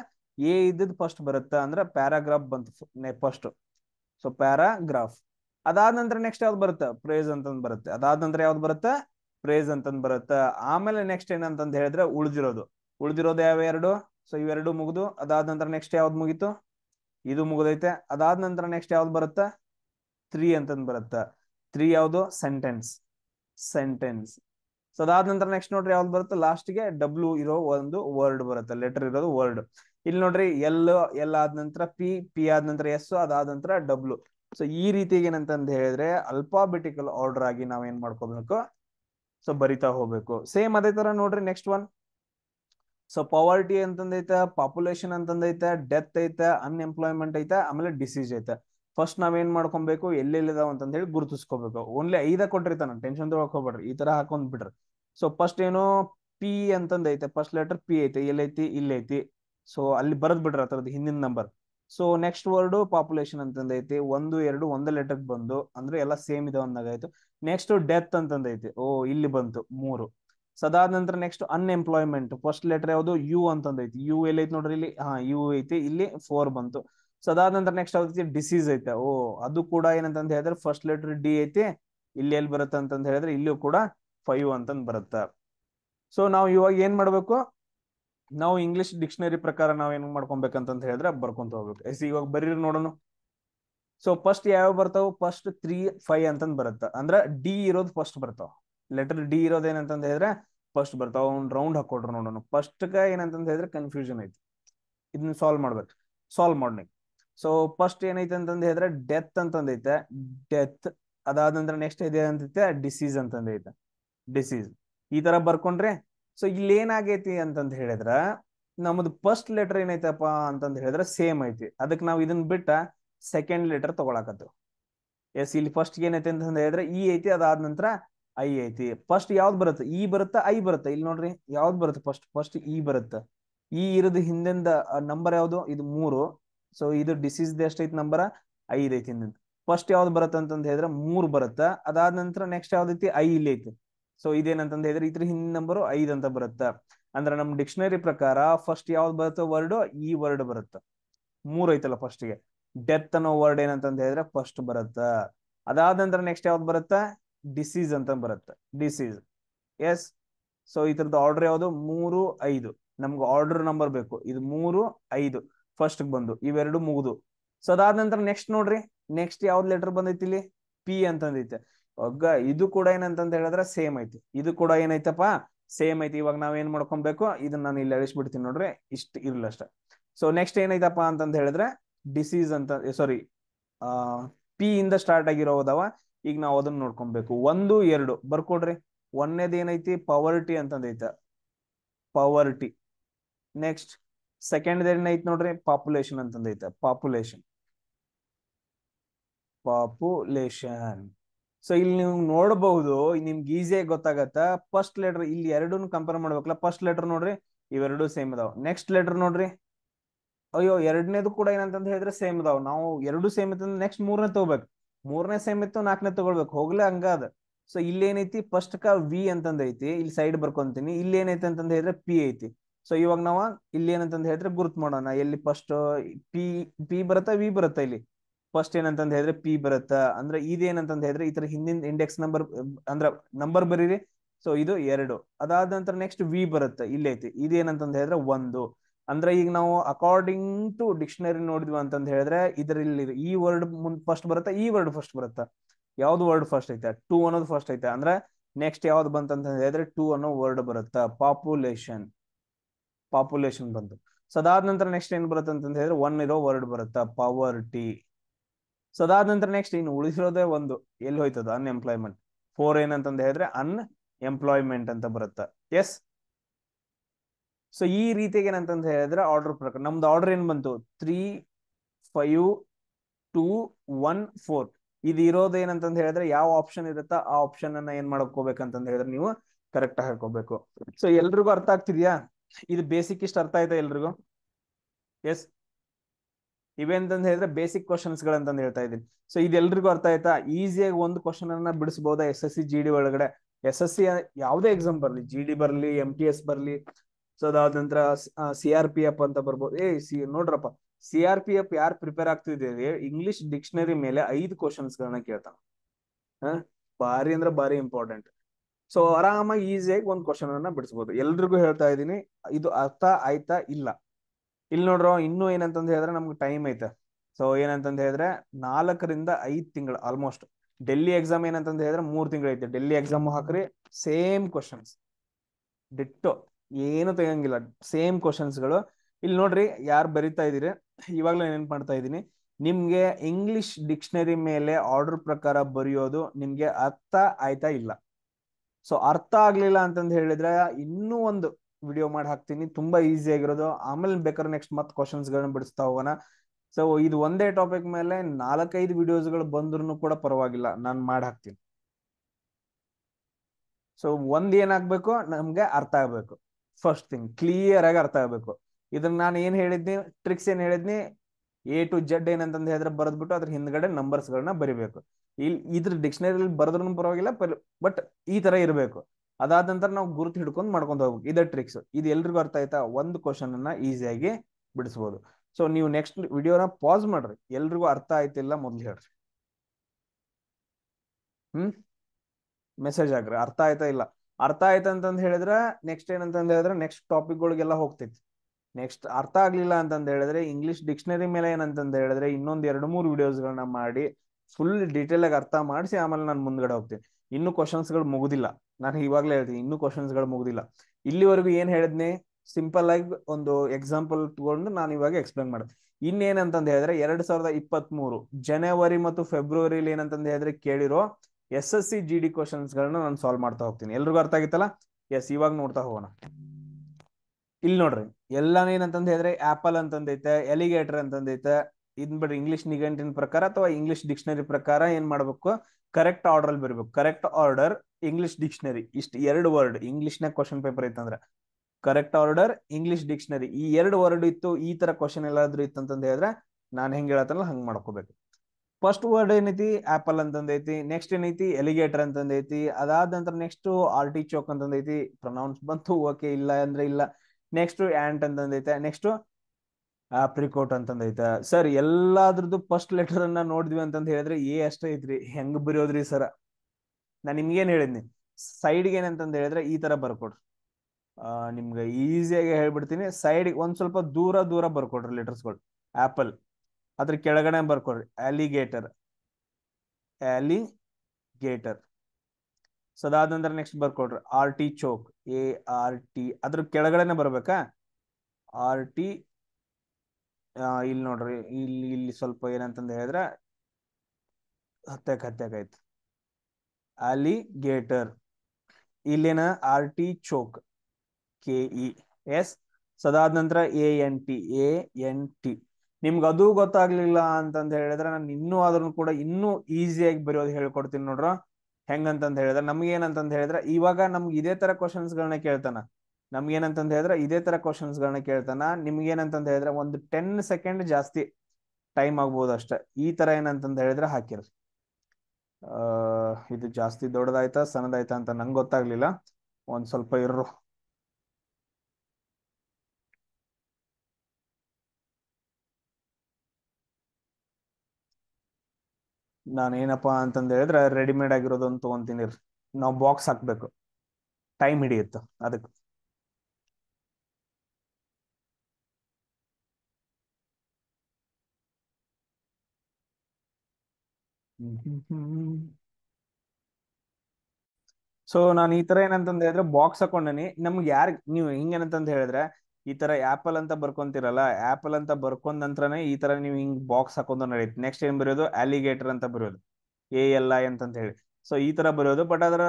ಎ ಇದ್ದದ್ ಫಸ್ಟ್ ಬರುತ್ತ ಅಂದ್ರೆ ಪ್ಯಾರಾಗ್ರಾಫ್ ಬಂತು ಫಸ್ಟ್ ಸೊ ಪ್ಯಾರಾಗ್ರಾಫ್ ಅದಾದ ನಂತರ ನೆಕ್ಸ್ಟ್ ಯಾವ್ದು ಬರುತ್ತೆ ಪ್ರೇಸ್ ಅಂತಂದ್ ಬರುತ್ತೆ ಅದಾದ ನಂತರ ಯಾವ್ದು ಬರುತ್ತೆ ಪ್ರೇಜ್ ಅಂತಂದ್ ಬರುತ್ತೆ ಆಮೇಲೆ ನೆಕ್ಸ್ಟ್ ಏನಂತಂದ್ ಹೇಳಿದ್ರೆ ಉಳಿದಿರೋದು ಉಳಿದಿರೋದು ಯಾವ ಎರಡು ಸೊ ಇವೆರಡು ಮುಗಿದು ಅದಾದ ನಂತರ ನೆಕ್ಸ್ಟ್ ಯಾವ್ದು ಮುಗೀತು ಇದು ಮುಗಿದೈತೆ ಅದಾದ ನಂತರ ನೆಕ್ಸ್ಟ್ ಯಾವ್ದು ಬರುತ್ತೆ ತ್ರೀ ಅಂತಂದ್ ಬರುತ್ತ ತ್ರೀ ಯಾವ್ದು ಸೆಂಟೆನ್ಸ್ ಸೆಂಟೆನ್ಸ್ ಸೊ ಅದಾದ ನಂತರ ನೆಕ್ಸ್ಟ್ ನೋಡ್ರಿ ಯಾವ್ದು ಬರುತ್ತೆ ಲಾಸ್ಟ್ಗೆ ಡಬ್ಲ್ಯೂ ಇರೋ ಒಂದು ವರ್ಡ್ ಬರುತ್ತೆ ಲೆಟರ್ ಇರೋದು ವರ್ಡ್ ಇಲ್ಲಿ ನೋಡ್ರಿ ಎಲ್ ಎಲ್ ಆದ ನಂತರ ಪಿ ಪಿ ಆದ ನಂತರ ಎಸ್ ಅದಾದ ನಂತರ ಡಬ್ಲ್ಯೂ ಸೊ ಈ ರೀತಿ ಏನಂತಂದ್ ಹೇಳಿದ್ರೆ ಅಲ್ಫಾಬೆಟಿಕಲ್ ಆರ್ಡರ್ ಆಗಿ ನಾವ್ ಏನ್ ಮಾಡ್ಕೋಬೇಕು ಸೊ ಬರಿತಾ ಹೋಗ್ಬೇಕು ಸೇಮ್ ಅದೇ ತರ ನೋಡ್ರಿ ನೆಕ್ಸ್ಟ್ ಒನ್ ಸೊ ಪಾವರ್ಟಿ ಅಂತಂದೈತೆ ಪಾಪ್ಯುಲೇಷನ್ ಅಂತಂದೈತೆ ಡೆತ್ ಐತೆ ಅನ್ಎಂಪ್ಲಾಯ್ಮೆಂಟ್ ಐತೆ ಆಮೇಲೆ ಡಿಸೀಸ್ ಐತೆ ಫಸ್ಟ್ ನಾವೇನ್ ಮಾಡ್ಕೊಬೇಕು ಎಲ್ಲೆಲ್ಲಿದಾವ ಅಂತ ಹೇಳಿ ಗುರುತಿಸ್ಕೋಬೇಕು ಓನ್ಲಿ ಐದ ಕೊಟ್ಟಿರ್ತಾನ ಟೆನ್ಷನ್ ತಗೊಳಕ್ ಹೋಗ್ಬೇಡ್ರಿ ಈ ತರ ಹಾಕೊಂಡ್ ಬಿಡ್ರಿ ಸೊ ಫಸ್ಟ್ ಏನು ಪಿ ಅಂತಂದ್ ಐತೆ ಫಸ್ಟ್ ಲೆಟರ್ ಪಿ ಐತೆ ಎಲ್ಲೈತಿ ಇಲ್ಲೈತಿ ಸೊ ಅಲ್ಲಿ ಬರದ್ ಬಿಡ್ರಿ ಅದ್ರದ್ದು ಹಿಂದಿನ number so next word population ಅಂತಂದೈತಿ ಒಂದು ಎರಡು ಒಂದ್ ಲೆಟರ್ ಬಂದು ಅಂದ್ರೆ ಎಲ್ಲ ಸೇಮ್ ಇದೆ ಆಯ್ತು ನೆಕ್ಸ್ಟ್ ಡೆತ್ ಅಂತಂದೈತಿ ಓ ಇಲ್ಲಿ ಬಂತು ಮೂರು ಸದಾದ ನಂತರ ನೆಕ್ಸ್ಟ್ ಅನ್ಎಂಪ್ಲಾಯ್ಮೆಂಟ್ ಫಸ್ಟ್ ಲೆಟರ್ ಯಾವುದು ಯು ಅಂತಂದೈತಿ ಯು ಎಲ್ಲೈತಿ ನೋಡ್ರಿ ಇಲ್ಲಿ ಹಾ ಯು ಐತಿ ಇಲ್ಲಿ ಫೋರ್ ಬಂತು ಸೊ ಅದಾದ ನಂತರ ನೆಕ್ಸ್ಟ್ ಯಾವ್ದೈತಿ ಡಿಸೀಸ್ ಐತೆ ಓ ಅದು ಕೂಡ ಏನಂತ ಹೇಳಿದ್ರೆ ಫಸ್ಟ್ ಲೆಟರ್ ಡಿ ಐತಿ ಇಲ್ಲಿ ಎಲ್ಲಿ ಬರುತ್ತೆ ಅಂತಂದ್ ಹೇಳಿದ್ರೆ ಇಲ್ಲೂ ಕೂಡ ಫೈವ್ ಅಂತಂದ್ ಬರುತ್ತೆ ಸೊ ನಾವು ಇವಾಗ ಏನ್ ಮಾಡ್ಬೇಕು ನಾವು ಇಂಗ್ಲಿಷ್ ಡಿಕ್ಷನರಿ ಪ್ರಕಾರ ನಾವ್ ಏನ್ ಮಾಡ್ಕೊಬೇಕಂತ ಹೇಳಿದ್ರೆ ಬರ್ಕೊಂತ ಹೋಗ್ಬೇಕು ಎಸ್ ಇವಾಗ ಬರೀರಿ ನೋಡೋಣ ಸೊ ಫಸ್ಟ್ ಯಾವ ಬರ್ತಾವ ಫಸ್ಟ್ ತ್ರೀ ಫೈವ್ ಅಂತಂದ್ ಬರುತ್ತೆ ಅಂದ್ರ ಡಿ ಇರೋದು ಫಸ್ಟ್ ಬರ್ತಾವ ಲೆಟರ್ ಡಿ ಇರೋದು ಏನಂತಂದ್ ಹೇಳಿದ್ರೆ ಫಸ್ಟ್ ಬರ್ತಾವ ಅವ್ನ್ ರೌಂಡ್ ಹಾಕೊಡ್ರಿ ನೋಡೋಣ ಫಸ್ಟ್ ಏನಂತ ಹೇಳಿದ್ರೆ ಕನ್ಫ್ಯೂಷನ್ ಐತಿ ಇದನ್ನ ಸಾಲ್ವ್ ಮಾಡ್ಬೇಕು ಸಾಲ್ವ್ ಮಾಡ್ನಿ ಸೊ ಫಸ್ಟ್ ಏನೈತೆ ಅಂತಂದ ಹೇಳಿದ್ರೆ ಡೆತ್ ಅಂತಂದೈತೆ ಡೆತ್ ಅದಾದ ನಂತರ ನೆಕ್ಸ್ಟ್ ಇದೆ ಅಂತೈತೆ ಡಿಸೀಸ್ ಅಂತಂದೈತೆ ಡಿಸೀಸ್ ಈ ತರ ಬರ್ಕೊಂಡ್ರೆ ಸೊ ಇಲ್ಲಿ ಏನಾಗೈತಿ ಅಂತಂದ ಹೇಳಿದ್ರ ನಮ್ದು ಫಸ್ಟ್ ಲೆಟರ್ ಏನೈತಪ್ಪ ಅಂತಂದ ಹೇಳಿದ್ರೆ ಸೇಮ್ ಐತಿ ಅದಕ್ಕೆ ನಾವು ಇದನ್ನ ಬಿಟ್ಟ ಸೆಕೆಂಡ್ ಲೆಟರ್ ತಗೊಳಕತ್ತು ಎಸ್ ಇಲ್ಲಿ ಫಸ್ಟ್ ಏನೈತೆ ಅಂತಂದ ಹೇಳಿದ್ರೆ ಇ e ಐತಿ ಅದಾದ ನಂತರ ಐ ಐತಿ ಫಸ್ಟ್ ಯಾವ್ದು ಬರುತ್ತೆ ಇ e ಬರುತ್ತಾ ಐ ಬರುತ್ತೆ ಇಲ್ಲಿ ನೋಡ್ರಿ e ಯಾವ್ದು ಬರುತ್ತೆ ಫಸ್ಟ್ ಫಸ್ಟ್ ಇ ಬರುತ್ತೆ ಈ ಇರೋದು ಹಿಂದಿಂದ ನಂಬರ್ ಯಾವುದು ಇದು ಮೂರು ಸೊ ಇದು ಡಿಸೀಸ್ ಎಷ್ಟೈತಿ ನಂಬರ ಐದ್ ಐತಿ ಫಸ್ಟ್ ಯಾವ್ದು ಬರುತ್ತೆ ಅಂತ ಹೇಳಿದ್ರೆ ಮೂರ್ ಬರುತ್ತೆ ಅದಾದ ನಂತರ ನೆಕ್ಸ್ಟ್ ಯಾವ್ದೈತಿ ಐ ಇಲ್ಲಿ ಐತಿ ಸೊ ಇದೇನಂತ ಹೇಳಿದ್ರೆ ಇದ್ರ ಹಿಂದಿನ ನಂಬರು ಐದ್ ಅಂತ ಬರುತ್ತೆ ಅಂದ್ರೆ ನಮ್ ಡಿಕ್ಷನರಿ ಪ್ರಕಾರ ಫಸ್ಟ್ ಯಾವ್ದು ಬರುತ್ತೆ ವರ್ಡ್ ಈ ವರ್ಡ್ ಬರುತ್ತೆ ಮೂರ್ ಐತಲ್ಲ ಫಸ್ಟ್ ಗೆ ಡೆತ್ ಅನ್ನೋ ವರ್ಡ್ ಏನಂತ ಹೇಳಿದ್ರೆ ಫಸ್ಟ್ ಬರುತ್ತ ಅದಾದ ನಂತರ ನೆಕ್ಸ್ಟ್ ಯಾವ್ದು ಬರುತ್ತ ಡಿಸೀಸ್ ಅಂತ ಬರುತ್ತೆ ಡಿಸೀಸ್ ಎಸ್ ಸೊ ತರದ ಆರ್ಡರ್ ಯಾವ್ದು ಮೂರು ಐದು ನಮ್ಗೆ ಆರ್ಡರ್ ನಂಬರ್ ಬೇಕು ಇದು ಮೂರು ಐದು ಫಸ್ಟ್ ಬಂದು ಇವೆರಡು ಮುಗಿದು ಸೊ ಅದಾದ ನಂತರ ನೆಕ್ಸ್ಟ್ ನೋಡ್ರಿ ನೆಕ್ಸ್ಟ್ ಯಾವ್ದು ಲೆಟರ್ ಬಂದೈತಿ ಇಲ್ಲಿ ಪಿ ಅಂತಂದೈತೆ ಒಗ್ಗ ಇದು ಕೂಡ ಏನಂತಂದ ಹೇಳಿದ್ರೆ ಸೇಮ್ ಐತಿ ಇದು ಕೂಡ ಏನೈತಪ್ಪ ಸೇಮ್ ಐತಿ ಇವಾಗ ನಾವ್ ಏನ್ ಮಾಡ್ಕೊಬೇಕು ಇದನ್ನ ನಾನು ಇಲ್ಲಿ ಅಳಿಸ್ಬಿಡ್ತೀನಿ ನೋಡ್ರಿ ಇಷ್ಟ ಇರ್ಲ ಅಷ್ಟೇ ಸೊ ನೆಕ್ಸ್ಟ್ ಏನೈತಪ್ಪ ಅಂತಂದ ಹೇಳಿದ್ರೆ ಡಿಸೀಸ್ ಅಂತ ಸಾರಿ ಆ ಪಿ ಇಂದ ಸ್ಟಾರ್ಟ್ ಆಗಿರೋ ಹೋದವ ಈಗ ನಾವು ಅದನ್ನ ನೋಡ್ಕೊಬೇಕು ಒಂದು ಎರಡು ಬರ್ಕೊಡ್ರಿ ಒಂದೇದೇನೈತಿ ಏನೈತಿ ಪವರ್ಟಿ ಅಂತಂದೈತೆ ಪವರ್ಟಿ ನೆಕ್ಸ್ಟ್ ಸೆಕೆಂಡ್ ಏನ್ ಐತ್ ನೋಡ್ರಿ ಪಾಪ್ಯುಲೇಷನ್ ಅಂತಂದೈತೆ ಪಾಪ್ಯುಲೇಷನ್ ಪಾಪ್ಯುಲೇಷನ್ ಸೊ ಇಲ್ಲಿ ನೀವು ನೋಡಬಹುದು ನಿಮ್ಗೆ ಈಸಿಯಾಗಿ ಗೊತ್ತಾಗತ್ತ ಫಸ್ಟ್ ಲೆಟರ್ ಇಲ್ಲಿ ಎರಡನ್ನು ಕಂಪೇರ್ ಮಾಡ್ಬೇಕಲ್ಲ ಫಸ್ಟ್ ಲೆಟರ್ ನೋಡ್ರಿ ಇವೆರಡು ಸೇಮ್ ಅದಾವ ನೆಕ್ಸ್ಟ್ ಲೆಟರ್ ನೋಡ್ರಿ ಅಯ್ಯೋ ಎರಡನೇದು ಕೂಡ ಏನಂತಂದ್ ಹೇಳಿದ್ರೆ ಸೇಮ್ ಅದಾವ ನಾವು ಎರಡು ಸೇಮ್ ಇತ್ತು ನೆಕ್ಸ್ಟ್ ಮೂರನೇ ತಗೋಬೇಕು ಮೂರನೇ ಸೇಮ್ ಇತ್ತು ನಾಲ್ಕನೇ ತಗೊಳ್ಬೇಕು ಹೋಗ್ಲೇ ಅದ ಸೊ ಇಲ್ಲೇನೈತಿ ಫಸ್ಟ್ ಕ ವಿ ಅಂತಂದೈತಿ ಇಲ್ಲಿ ಸೈಡ್ ಬರ್ಕೊಂತೀನಿ ಇಲ್ಲೇನೈತಿ ಅಂತಂದ ಹೇಳಿದ್ರೆ ಪಿ ಐತಿ ಸೊ ಇವಾಗ ನಾವ ಇಲ್ಲಿ ಏನಂತ ಹೇಳಿದ್ರೆ ಗುರುತ್ ಮಾಡೋಣ ಎಲ್ಲಿ ಫಸ್ಟ್ ಪಿ ಪಿ ಬರುತ್ತಾ ವಿ ಬರುತ್ತಾ ಇಲ್ಲಿ ಫಸ್ಟ್ ಏನಂತ ಹೇಳಿದ್ರೆ ಪಿ ಬರುತ್ತಾ ಅಂದ್ರೆ ಇದೇನಂತ ಹೇಳಿದ್ರೆ ಈ ತರ ಹಿಂದಿನ ಇಂಡೆಕ್ಸ್ ನಂಬರ್ ಅಂದ್ರ ನಂಬರ್ ಬರೀರಿ ಸೊ ಇದು ಎರಡು ಅದಾದ ನಂತರ ನೆಕ್ಸ್ಟ್ ವಿ ಬರುತ್ತೆ ಐತಿ ಇದೇನಂತಂದ್ ಹೇಳಿದ್ರೆ ಒಂದು ಅಂದ್ರೆ ಈಗ ನಾವು ಅಕಾರ್ಡಿಂಗ್ ಟು ಡಿಕ್ಷನರಿ ನೋಡಿದ್ವಿ ಅಂತಂದ್ ಹೇಳಿದ್ರೆ ಇದರಲ್ಲಿ ಈ ವರ್ಡ್ ಮುಂದ್ ಫಸ್ಟ್ ಬರುತ್ತಾ ಈ ವರ್ಡ್ ಫಸ್ಟ್ ಬರುತ್ತಾ ಯಾವ್ದು ವರ್ಡ್ ಫಸ್ಟ್ ಐತೆ ಟೂ ಅನ್ನೋದು ಫಸ್ಟ್ ಐತೆ ಅಂದ್ರೆ ನೆಕ್ಸ್ಟ್ ಯಾವ್ದು ಬಂತಂತ ಹೇಳಿದ್ರೆ ಟೂ ಅನ್ನೋ ವರ್ಡ್ ಬರುತ್ತಾ ಪಾಪ್ಯುಲೇಷನ್ ಪಾಪ್ಯುಲೇಷನ್ ಬಂತು ಸೊ ಅದಾದ ನಂತರ ನೆಕ್ಸ್ಟ್ ಏನ್ ಬರುತ್ತೆ ಅಂತ ಹೇಳಿದ್ರೆ ಒನ್ ಇರೋ ವರ್ಡ್ ಬರುತ್ತಾ ಪಾವರ್ಟಿ ಸೊ ಅದಾದ ನಂತರ ನೆಕ್ಸ್ಟ್ ಇನ್ನು ಉಳಿಸಿರೋದೇ ಒಂದು ಎಲ್ಲಿ ಹೋಯ್ತದ ಅನ್ಎಂಪ್ಲಾಯ್ಮೆಂಟ್ ಫೋರ್ ಏನಂತ ಹೇಳಿದ್ರೆ ಅನ್ ಎಂಪ್ಲಾಯ್ಮೆಂಟ್ ಅಂತ ಬರುತ್ತೆ ಎಸ್ ಸೊ ಈ ರೀತಿಯಾಗಿ ಏನಂತಂದು ಹೇಳಿದ್ರೆ ಆರ್ಡರ್ ಪ್ರಕಾರ ನಮ್ದು ಆರ್ಡರ್ ಏನ್ ಬಂತು three five two one four ಇದು ಇರೋದು ಏನಂತ ಹೇಳಿದ್ರೆ ಯಾವ ಆಪ್ಷನ್ ಇರುತ್ತ ಆ ಆಪ್ಷನ್ ಅನ್ನ ಏನ್ ಮಾಡ್ಕೋಬೇಕಂತಂದು ಹೇಳಿದ್ರೆ ನೀವು ಕರೆಕ್ಟ್ ಹಾಕೋಬೇಕು ಸೊ ಎಲ್ರಿಗೂ ಅರ್ಥ ಆಗ್ತಿದ್ಯಾ ಇದು ಬೇಸಿಕ್ ಇಷ್ಟ ಅರ್ಥ ಆಯ್ತಾ ಎಲ್ರಿಗೂ ಎಸ್ ಇವೆಂತ ಹೇಳಿದ್ರೆ ಬೇಸಿಕ್ ಕ್ವಶನ್ಸ್ ಅಂತಂದು ಹೇಳ್ತಾ ಇದೀನಿ ಸೊ ಇದೆಲ್ರಿಗೂ ಅರ್ಥ ಆಯ್ತಾ ಈಸಿಯಾಗಿ ಒಂದು ಕ್ವಶನ್ ಅನ್ನ ಬಿಡಿಸಬಹುದಾ S S C G D ಒಳಗಡೆ ಎಸ್ ಎಸ್ ಸಿ ಯಾವುದೇ ಎಕ್ಸಾಮ್ ಬರ್ಲಿ ಜಿ ಡಿ ಬರ್ಲಿ ಎಂ ಟಿ ಎಸ್ ಬರ್ಲಿ ಸೊ ಅದಾದ ನಂತರ ಸಿ ಆರ್ ಪಿ ಎಫ್ ಅಂತ ಬರ್ಬೋದು ಏ ಸಿ ನೋಡ್ರಪ್ಪ ಸಿ ಆರ್ ಪಿ ಎಫ್ ಯಾರು ಪ್ರಿಪೇರ್ ಆಗ್ತಿದ್ದೀರಿ ಇಂಗ್ಲಿಷ್ ಡಿಕ್ಷನರಿ ಮೇಲೆ ಐದು ಕ್ವಶನ್ಸ್ ಗಳನ್ನ ಕೇಳ್ತಾನೆ ಭಾರಿ ಅಂದ್ರೆ ಭಾರಿ ಇಂಪಾರ್ಟೆಂಟ್ ಸೊ ಆರಾಮಾಗಿ ಈಸಿಯಾಗಿ ಒಂದು ಕ್ವಶನ್ ಅನ್ನ ಬಿಡಿಸಬಹುದು ಎಲ್ರಿಗೂ ಹೇಳ್ತಾ ಇದ್ದೀನಿ ಇದು ಅರ್ಥ ಆಯ್ತಾ ಇಲ್ಲ ಇಲ್ಲಿ ನೋಡ್ರೋ ಇನ್ನೂ ಏನಂತಂದು ಹೇಳಿದ್ರೆ ನಮ್ಗೆ ಟೈಮ್ ಐತೆ ಸೊ ಏನಂತಂದು ಹೇಳಿದ್ರೆ ನಾಲ್ಕರಿಂದ ಐದ್ ತಿಂಗಳು ಆಲ್ಮೋಸ್ಟ್ ಡೆಲ್ಲಿ ಎಕ್ಸಾಮ್ ಏನಂತಂದು ಹೇಳಿದ್ರೆ ಮೂರ್ ತಿಂಗಳು ಐತೆ ಡೆಲ್ಲಿ ಎಕ್ಸಾಮ್ ಹಾಕ್ರಿ ಸೇಮ್ ಕ್ವಶನ್ಸ್ ಡಿಟ್ಟು ಏನು ತೆಗಂಗಿಲ್ಲ ಸೇಮ್ ಕ್ವಶನ್ಸ್ಗಳು ಇಲ್ಲಿ ನೋಡ್ರಿ ಯಾರು ಬರಿತಾ ಇದ್ದೀರಿ ನಾನು ಏನ್ ಮಾಡ್ತಾ ಇದ್ದೀನಿ ನಿಮ್ಗೆ ಇಂಗ್ಲಿಷ್ ಡಿಕ್ಷನರಿ ಮೇಲೆ ಆರ್ಡರ್ ಪ್ರಕಾರ ಬರೆಯೋದು ನಿಮ್ಗೆ ಅರ್ಥ ಆಯ್ತಾ ಇಲ್ಲ ಸೊ ಅರ್ಥ ಆಗ್ಲಿಲ್ಲ ಅಂತಂದು ಹೇಳಿದ್ರೆ ಇನ್ನೂ ಒಂದು ವಿಡಿಯೋ ಮಾಡಿ ಹಾಕ್ತೀನಿ ತುಂಬಾ ಈಸಿ ಆಗಿರೋದು ಆಮೇಲೆ ಬೇಕಾದ್ರೆ ನೆಕ್ಸ್ಟ್ ಮತ್ತೆ ಕ್ವಶನ್ಸ್ ಗಳನ್ನ ಬಿಡಿಸ್ತಾ ಹೋಗೋಣ ಸೊ ಇದು ಒಂದೇ ಟಾಪಿಕ್ ಮೇಲೆ ನಾಲ್ಕೈದು ವಿಡಿಯೋಸ್ಗಳು ಬಂದ್ರು ಕೂಡ ಪರವಾಗಿಲ್ಲ ನಾನು ಮಾಡಿ ಹಾಕ್ತೀನಿ ಸೊ ಒಂದ್ ಏನಾಗ್ಬೇಕು ನಮ್ಗೆ ಅರ್ಥ ಆಗ್ಬೇಕು ಫಸ್ಟ್ ಥಿಂಗ್ ಕ್ಲಿಯರ್ ಆಗಿ ಅರ್ಥ ಆಗ್ಬೇಕು ಇದನ್ನ ನಾನು ಏನ್ ಹೇಳಿದ್ನಿ ಟ್ರಿಕ್ಸ್ ಏನ್ ಹೇಳಿದ್ನಿ ಎ ಟು ಜೆಡ್ ಏನಂತಂದ ಹೇಳಿದ್ರೆ ಬರೆದ್ಬಿಟ್ಟು ಅದ್ರ ಹಿಂದ್ಗಡೆ ನಂಬರ್ಸ್ ಗಳನ್ನ ಬರಿಬೇಕು ಇಲ್ಲಿ ಇದ್ರ ಡಿಕ್ಷನರಿ ಬರೆದ್ರೂ ಪರವಾಗಿಲ್ಲ ಬಟ್ ಈ ತರ ಇರಬೇಕು ಅದಾದ ನಂತರ ನಾವು ಗುರುತು ಹಿಡ್ಕೊಂಡು ಮಾಡ್ಕೊಂಡು ಹೋಗ್ಬೇಕು ಇದೇ ಟ್ರಿಕ್ಸ್ ಇದು ಎಲ್ರಿಗೂ ಅರ್ಥ ಆಯ್ತಾ ಒಂದು ಕ್ವಶನ್ ಅನ್ನ ಈಸಿಯಾಗಿ ಬಿಡಿಸಬಹುದು ಸೊ ನೀವು ನೆಕ್ಸ್ಟ್ ವಿಡಿಯೋನ ಪಾಸ್ ಮಾಡ್ರಿ ಎಲ್ರಿಗೂ ಅರ್ಥ ಆಯ್ತಿಲ್ಲ ಮೊದ್ಲು ಹೇಳ್ರಿ ಹ್ಮ್ ಮೆಸೇಜ್ ಆಗ್ರಿ ಅರ್ಥ ಆಯ್ತಾ ಇಲ್ಲ ಅರ್ಥ ಆಯ್ತಾ ಅಂತಂದ್ ಹೇಳಿದ್ರೆ ನೆಕ್ಸ್ಟ್ ಏನಂತ ಹೇಳಿದ್ರೆ ನೆಕ್ಸ್ಟ್ ಟಾಪಿಕ್ ಗಳಿಗೆಲ್ಲ ಹೋಗ್ತೈತಿ ನೆಕ್ಸ್ಟ್ ಅರ್ಥ ಆಗ್ಲಿಲ್ಲ ಅಂತಂದ ಹೇಳಿದ್ರೆ ಇಂಗ್ಲಿಷ್ ಡಿಕ್ಷನರಿ ಮೇಲೆ ಏನಂತಂದ ಹೇಳಿದ್ರೆ ಇನ್ನೊಂದ್ ಎರಡು ಮೂರು ವಿಡಿಯೋಸ್ಗಳನ್ನ ಮಾಡಿ ಫುಲ್ ಡೀಟೇಲ್ ಆಗಿ ಅರ್ಥ ಮಾಡಿಸಿ ಆಮೇಲೆ ನಾನು ಮುಂದ್ಗಡೆ ಹೋಗ್ತೀನಿ ಇನ್ನು ಕ್ವಶನ್ಸ್ಗಳು ಮುಗುದಿಲ್ಲ ನಾನು ಇವಾಗ್ಲೇ ಹೇಳ್ತೀನಿ ಇನ್ನು ಕ್ವಶನ್ಸ್ಗಳು ಮುಗುದಿಲ್ಲ ಇಲ್ಲಿವರೆಗೂ ಏನ್ ಹೇಳಿದ್ನಿ ಸಿಂಪಲ್ ಆಗಿ ಒಂದು ಎಕ್ಸಾಂಪಲ್ ತಗೊಂಡು ನಾನು ಇವಾಗ ಎಕ್ಸ್ಪ್ಲೇನ್ ಮಾಡಿದೆ ಇನ್ನೇನಂತಂದ ಹೇಳಿದ್ರೆ ಎರಡ್ ಸಾವಿರದ ಇಪ್ಪತ್ತ್ ಮೂರು ಜನವರಿ ಮತ್ತು ಫೆಬ್ರವರಿಲಿ ಏನಂತಂದ ಹೇಳಿದ್ರೆ ಕೇಳಿರೋ S S C G D questions ಗಳನ್ನ ನಾನು ಸಾಲ್ವ್ ಮಾಡ್ತಾ ಹೋಗ್ತೀನಿ ಎಲ್ರಿಗೂ ಅರ್ಥ ಆಗಿತ್ತಲ್ಲ ಎಸ್ ಇವಾಗ ನೋಡ್ತಾ ಹೋಗೋಣ ಇಲ್ಲಿ ನೋಡ್ರಿ ಎಲ್ಲಾನು ಏನಂತಂದ್ ಹೇಳಿದ್ರೆ ಆಪಲ್ ಅಂತಂದೈತೆ ಎಲಿಗೇಟರ್ ಅಂತಂದೈತೆ ಇದ್ ಬಿಡ್ರಿ ಇಂಗ್ಲಿಷ್ ನಿಘಂಟಿನ ಪ್ರಕಾರ ಅಥವಾ ಇಂಗ್ಲಿಷ್ ಡಿಕ್ಷನರಿ ಪ್ರಕಾರ ಏನ್ ಮಾಡ್ಬೇಕು ಕರೆಕ್ಟ್ ಆರ್ಡರ್ ಅಲ್ಲಿ ಬರ್ಬೇಕು ಕರೆಕ್ಟ್ ಆರ್ಡರ್ ಇಂಗ್ಲಿಷ್ ಡಿಕ್ಷನರಿ ಇಷ್ಟ ಎರಡು ವರ್ಡ್ ಇಂಗ್ಲಿಷ್ ನ ಕ್ವಶನ್ ಪೇಪರ್ ಇತ್ತಂದ್ರೆ ಕರೆಕ್ಟ್ ಆರ್ಡರ್ ಇಂಗ್ಲಿಷ್ ಡಿಕ್ಷನರಿ ಈ ಎರಡು ವರ್ಡ್ ಇತ್ತು ಈ ತರ ಕ್ವಶನ್ ಎಲ್ಲಾದ್ರೂ ಇತ್ತಂತಂದ್ ಹೇಳಿದ್ರೆ ನಾನ್ ಹೆಂಗ್ ಹೇಳತ್ತಲ್ಲ ಹಂಗ್ ಮಾಡ್ಕೋಬೇಕು ಫಸ್ಟ್ ವರ್ಡ್ ಏನೈತಿ ಆಪಲ್ ಅಂತಂದೈತಿ ನೆಕ್ಸ್ಟ್ ಏನೈತಿ ಎಲಿಗೇಟರ್ ಅಂತಂದೈತಿ ಅದಾದ ನಂತರ ನೆಕ್ಸ್ಟ್ ಆರ್ಟಿಚೋಕ್ ಅಂತಂದೈತಿ ಪ್ರೊನೌನ್ಸ್ ಬಂತು ಓಕೆ ಇಲ್ಲ ಅಂದ್ರೆ ಇಲ್ಲ ನೆಕ್ಸ್ಟ್ ಆ್ಯಂಟ್ ಅಂತಂದೈತೆ ನೆಕ್ಸ್ಟ್ ಆಪ್ರಿಕೋಟ್ ಅಂತಂದೈತೆ ಸರ್ ಎಲ್ಲಾದ್ರದ್ದು ಫಸ್ಟ್ ಲೆಟರ್ ಅನ್ನ ನೋಡಿದ್ವಿ ಅಂತಂದ್ ಹೇಳಿದ್ರೆ ಎ ಅಷ್ಟೇ ಐತ್ರಿ ಹೆಂಗ್ ಬರೆಯೋದ್ರಿ ಸರ ನಾ ನಿಮ್ಗೇನ್ ಹೇಳಿದ್ನಿ ಸೈಡ್ಗೆ ಏನಂತಂದ್ ಹೇಳಿದ್ರೆ ಈ ತರ ಬರ್ಕೊಡ್ರಿ ನಿಮ್ಗೆ ಈಸಿಯಾಗಿ ಹೇಳ್ಬಿಡ್ತೀನಿ ಸೈಡ್ಗೆ ಒಂದ್ ಸ್ವಲ್ಪ ದೂರ ದೂರ ಬರ್ಕೊಡ್ರಿ ಲೆಟರ್ಸ್ಗಳು ಆಪಲ್ ಅದ್ರ ಕೆಳಗಡೆ ಬರ್ಕೊಡ್ರಿ ಅಲಿಗೇಟರ್ ಅಲಿಗೇಟರ್ ಸದಾದ ನಂತರ ನೆಕ್ಸ್ಟ್ ಬರ್ಕೊಡ್ರಿ artichoke A R T ಅದ್ರ ಕೆಳಗಡೆನೆ ಬರ್ಬೇಕಾ ಆರ್ ಟಿ ಇಲ್ಲಿ ನೋಡ್ರಿ ಇಲ್ಲಿ ಇಲ್ಲಿ ಸ್ವಲ್ಪ ಏನಂತಂದು ಹೇಳಿದ್ರೆ ಹತ್ತಕ್ಕೆ ಹತ್ಯಾಕ್ ಆಯ್ತು ಗೇಟರ್ ಇಲ್ಲಿನ artichoke K E S ಸದಾದ ನಂತರ A N T A N T ನಿಮ್ಗೆ ಅದು ಗೊತ್ತಾಗ್ಲಿಲ್ಲ ಅಂತಂದು ಹೇಳಿದ್ರೆ ನಾನು ಇನ್ನೂ ಅದ್ರೂ ಕೂಡ ಇನ್ನೂ ಈಸಿಯಾಗಿ ಬರೆಯೋದು ಹೇಳ್ಕೊಡ್ತೀನಿ ನೋಡ್ರ ಹೆಂಗಂತಂದ್ ಹೇಳಿದ್ರೆ ನಮ್ಗೆ ಏನಂತಂದ್ ಹೇಳಿದ್ರೆ ಇವಾಗ ನಮ್ಗೆ ಇದೇ ತರ ಕ್ವಶನ್ಸ್ ಗಳನ್ನ ಕೇಳ್ತಾನ ನಮ್ಗೆ ಏನಂತಂದ್ ಹೇಳಿದ್ರೆ ಇದೇ ತರ ಕ್ವಶನ್ಸ್ ಗಳನ್ನ ಕೇಳ್ತಾನ ನಿಮ್ಗೆ ಏನಂತಂದ್ ಹೇಳಿದ್ರೆ ಒಂದು ಟೆನ್ ಸೆಕೆಂಡ್ ಜಾಸ್ತಿ ಟೈಮ್ ಆಗ್ಬೋದು ಅಷ್ಟೆ ಈ ತರ ಏನಂತಂದ್ ಹೇಳಿದ್ರೆ ಹಾಕಿರಿ ಇದು ಜಾಸ್ತಿ ದೊಡ್ಡದಾಯ್ತಾ ಸಣ್ಣದಾಯ್ತಾ ಅಂತ ನಂಗೆ ಗೊತ್ತಾಗ್ಲಿಲ್ಲ ಒಂದ್ ಸ್ವಲ್ಪ ಇರ್ರು ನಾನು ಏನಪ್ಪಾ ಅಂತಂದು ಹೇಳಿದ್ರೆ ರೆಡಿಮೇಡ್ ಆಗಿರೋದನ್ನು ತೊಗೊಂತೀನಿ ನಾವು ಬಾಕ್ಸ್ ಹಾಕ್ಬೇಕು ಟೈಮ್ ಹಿಡಿಯುತ್ತೆ ಅದಕ್ಕೆ ಸೊ ನಾನು ಈ ತರ ಏನಂತಂದ್ರೆ ಹೇಳಿದ್ರೆ ಬಾಕ್ಸ್ ಹಾಕೊಂಡೇನಿ ನಮ್ಗೆ ಯಾರು ನೀವು ಹಿಂಗೇನಂತಂದು ಹೇಳಿದ್ರೆ ಈ ತರ ಆಪಲ್ ಅಂತ ಬರ್ಕೊಂತಿರಲ್ಲ ಆಪಲ್ ಅಂತ ಬರ್ಕೊಂಡ್ ನಂತರನೇ ಈ ತರ ನೀವು ಹಿಂಗ್ ಬಾಕ್ಸ್ ಹಾಕೊಂಡು ನಡೀತು ನೆಕ್ಸ್ಟ್ ಏನ್ ಬರೆಯೋದು ಅಲಿಗೇಟರ್ ಅಂತ ಬರೆಯೋದು ಎ ಎಲ್ ಐ ಅಂತ ಹೇಳಿ ಸೊ ಈ ತರ ಬರೆಯೋದು ಬಟ್ ಅದರ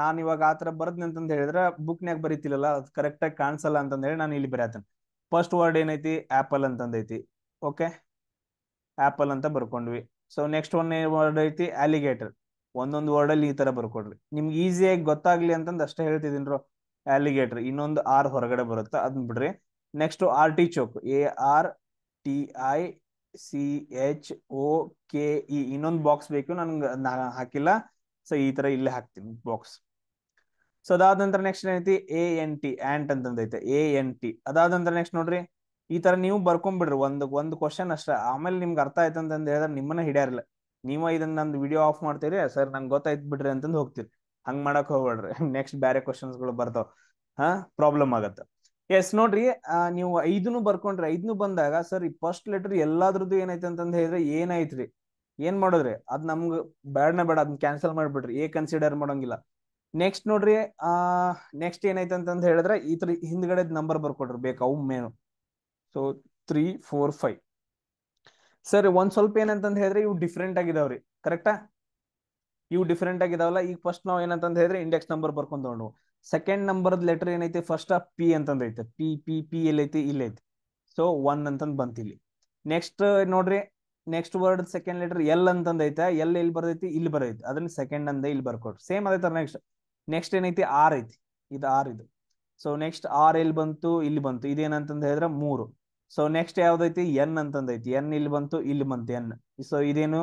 ನಾನು ಇವಾಗ ಆ ತರ ಬರದ್ನಿ ಅಂತ ಹೇಳಿದ್ರೆ ಬುಕ್ನ್ಯಾಗ ಬರೀತಿಲ್ಲ ಅದ್ ಕರೆಕ್ಟ್ ಆಗಿ ಕಾಣಿಸಲ್ಲ ಅಂತ ಹೇಳಿ ನಾನು ಇಲ್ಲಿ ಬರೆಯತ್ತೇನೆ ಫಸ್ಟ್ ವರ್ಡ್ ಏನೈತಿ ಆಪಲ್ ಅಂತಂದೈತಿ ಓಕೆ ಆಪಲ್ ಅಂತ ಬರ್ಕೊಂಡ್ವಿ ಸೊ ನೆಕ್ಸ್ಟ್ ಒನ್ ವರ್ಡ್ ಐತಿ ಅಲಿಗೇಟರ್ ಒಂದೊಂದು ವರ್ಡ್ ಅಲ್ಲಿ ಈ ತರ ಬರ್ಕೊಡ್ರಿ ನಿಮ್ಗೆ ಈಸಿಯಾಗಿ ಗೊತ್ತಾಗ್ಲಿ ಅಂತಂದ್ ಅಷ್ಟೇ ಹೇಳ್ತಿದೀನಿ ಅಲಿಗೇಟರ್ ಇನ್ನೊಂದು ಆರ್ ಹೊರಗಡೆ ಬರುತ್ತೆ ಅದನ್ನ ಬಿಡ್ರಿ next artichoke A R T I C H O K E ಇನ್ನೊಂದು ಬಾಕ್ಸ್ ಬೇಕು ನನ್ಗೆ ಹಾಕಿಲ್ಲ ಸೊ ಈ ತರ ಇಲ್ಲೇ ಹಾಕ್ತೀನಿ ಬಾಕ್ಸ್ ಸೊ ಅದಾದ ನಂತರ ನೆಕ್ಸ್ಟ್ ಏನೈತಿ ಎ ಎನ್ ಟಿ ಆಂಟ್ ಅಂತಂದೈತೆ ಎ ಎನ್ ಟಿ ಅದಾದ ನಂತರ ನೆಕ್ಸ್ಟ್ ನೋಡ್ರಿ ಈ ತರ ನೀವು ಬರ್ಕೊಂಡ್ಬಿಡ್ರಿ ಒಂದು ಒಂದು ಕ್ವಶನ್ ಅಷ್ಟೇ ಆಮೇಲೆ ನಿಮ್ಗೆ ಅರ್ಥ ಆಯ್ತು ಅಂತಂದ್ರೆ ನಿಮ್ಮನ್ನ ಹಿಡಿಯಾರಿಲ್ಲ ನೀವ ಇದನ್ನ ನಂದು ವಿಡಿಯೋ ಆಫ್ ಮಾಡ್ತೀರಿ ಸರ್ ನಂಗೆ ಗೊತ್ತಾಯ್ತು ಬಿಡ್ರಿ ಅಂತಂದು ಹೋಗ್ತೀರಿ ಹಂಗ್ ಮಾಡಕ್ ಹೋಗ್ಬೇಡ್ರಿ ನೆಕ್ಸ್ಟ್ ಬೇರೆ ಕ್ವಶನ್ಸ್ ಗಳು ಬರ್ತಾವ ಹಾ ಪ್ರಾಬ್ಲಮ್ ಆಗತ್ತ ಎಸ್ ನೋಡ್ರಿ ನೀವು ಐದನು ಬರ್ಕೊಂಡ್ರಿ ಐದನು ಬಂದಾಗ ಸರ್ ಈ ಫಸ್ಟ್ ಲೆಟರ್ ಎಲ್ಲಾದ್ರದ್ದು ಏನೈತೆ ಅಂತಂದ್ ಹೇಳಿದ್ರೆ ಏನಾಯ್ತ್ರಿ ಏನ್ ಮಾಡೋದ್ರಿ ಅದ್ ನಮ್ಗೆ ಬೇಡನೆ ಬೇಡ ಅದನ್ನ ಕ್ಯಾನ್ಸಲ್ ಮಾಡ್ಬಿಡ್ರಿ ಏ ಕನ್ಸಿಡರ್ ಮಾಡೋಂಗಿಲ್ಲ ನೆಕ್ಸ್ಟ್ ನೋಡ್ರಿ ಆ ನೆಕ್ಸ್ಟ್ ಏನೈತೆ ಅಂತಂದ್ ಹೇಳಿದ್ರೆ ಈ ತರ ಹಿಂದ್ಗಡೆ ನಂಬರ್ ಬರ್ಕೊಡ್ರಿ ಬೇಕು ಅವು main so three four five sir ಒಂದ್ ಸ್ವಲ್ಪ ಏನಂತ ಹೇಳಿದ್ರೆ ಇವು ಡಿಫ್ರೆಂಟ್ ಆಗಿದಾವ್ರಿ ಕರೆಕ್ಟಾ ಇವು ಡಿಫ್ರೆಂಟ್ ಆಗಿದಾವಲ್ಲ ಈಗ ಫಸ್ಟ್ ನಾವು ಏನಂತ ಹೇಳಿದ್ರೆ ಇಂಡೆಕ್ಸ್ ನಂಬರ್ ಬರ್ಕೊಂಡ್ ಸೆಕೆಂಡ್ ನಂಬರ್ ಲೆಟರ್ ಏನೈತೆ ಫಸ್ಟ್ ಪಿ ಅಂತಂದೈತೆ ಪಿ ಪಿ ಪಿ ಎಲ್ಲೈತಿ ಇಲ್ಲೈತಿ ಸೊ ಒನ್ ಅಂತಂದ್ ಇಲ್ಲಿ ನೆಕ್ಸ್ಟ್ ನೋಡ್ರಿ next word second letter L ಅಂತಂದೈತೆ ಎಲ್ ಇಲ್ಲಿ ಬರ್ದೈತಿ ಇಲ್ಲಿ ಬರ್ದೈತಿ ಅದನ್ನ ಸೆಕೆಂಡ್ ಅಂದ ಇಲ್ಲಿ ಬರ್ಕೊಡ್ರಿ ಸೇಮ್ ಅದೇ ತರ ನೆಕ್ಸ್ಟ್ ನೆಕ್ಸ್ಟ್ ಏನೈತಿ ಆರ್ ಐತಿ ಇದು ಆರ್ ಇದು ಸೊ ನೆಕ್ಸ್ಟ್ ಆರ್ ಎಲ್ಲಿ ಬಂತು ಇಲ್ಲಿ ಬಂತು ಇದೇನಂತ ಹೇಳಿದ್ರೆ ಮೂರು ಸೊ ನೆಕ್ಸ್ಟ್ ಯಾವ್ದೈತಿ ಎನ್ ಅಂತಂದೈತಿ ಎನ್ ಇಲ್ಲಿ ಬಂತು ಇಲ್ಲಿ ಬಂತು ಎನ್ ಸೊ ಇದೇನು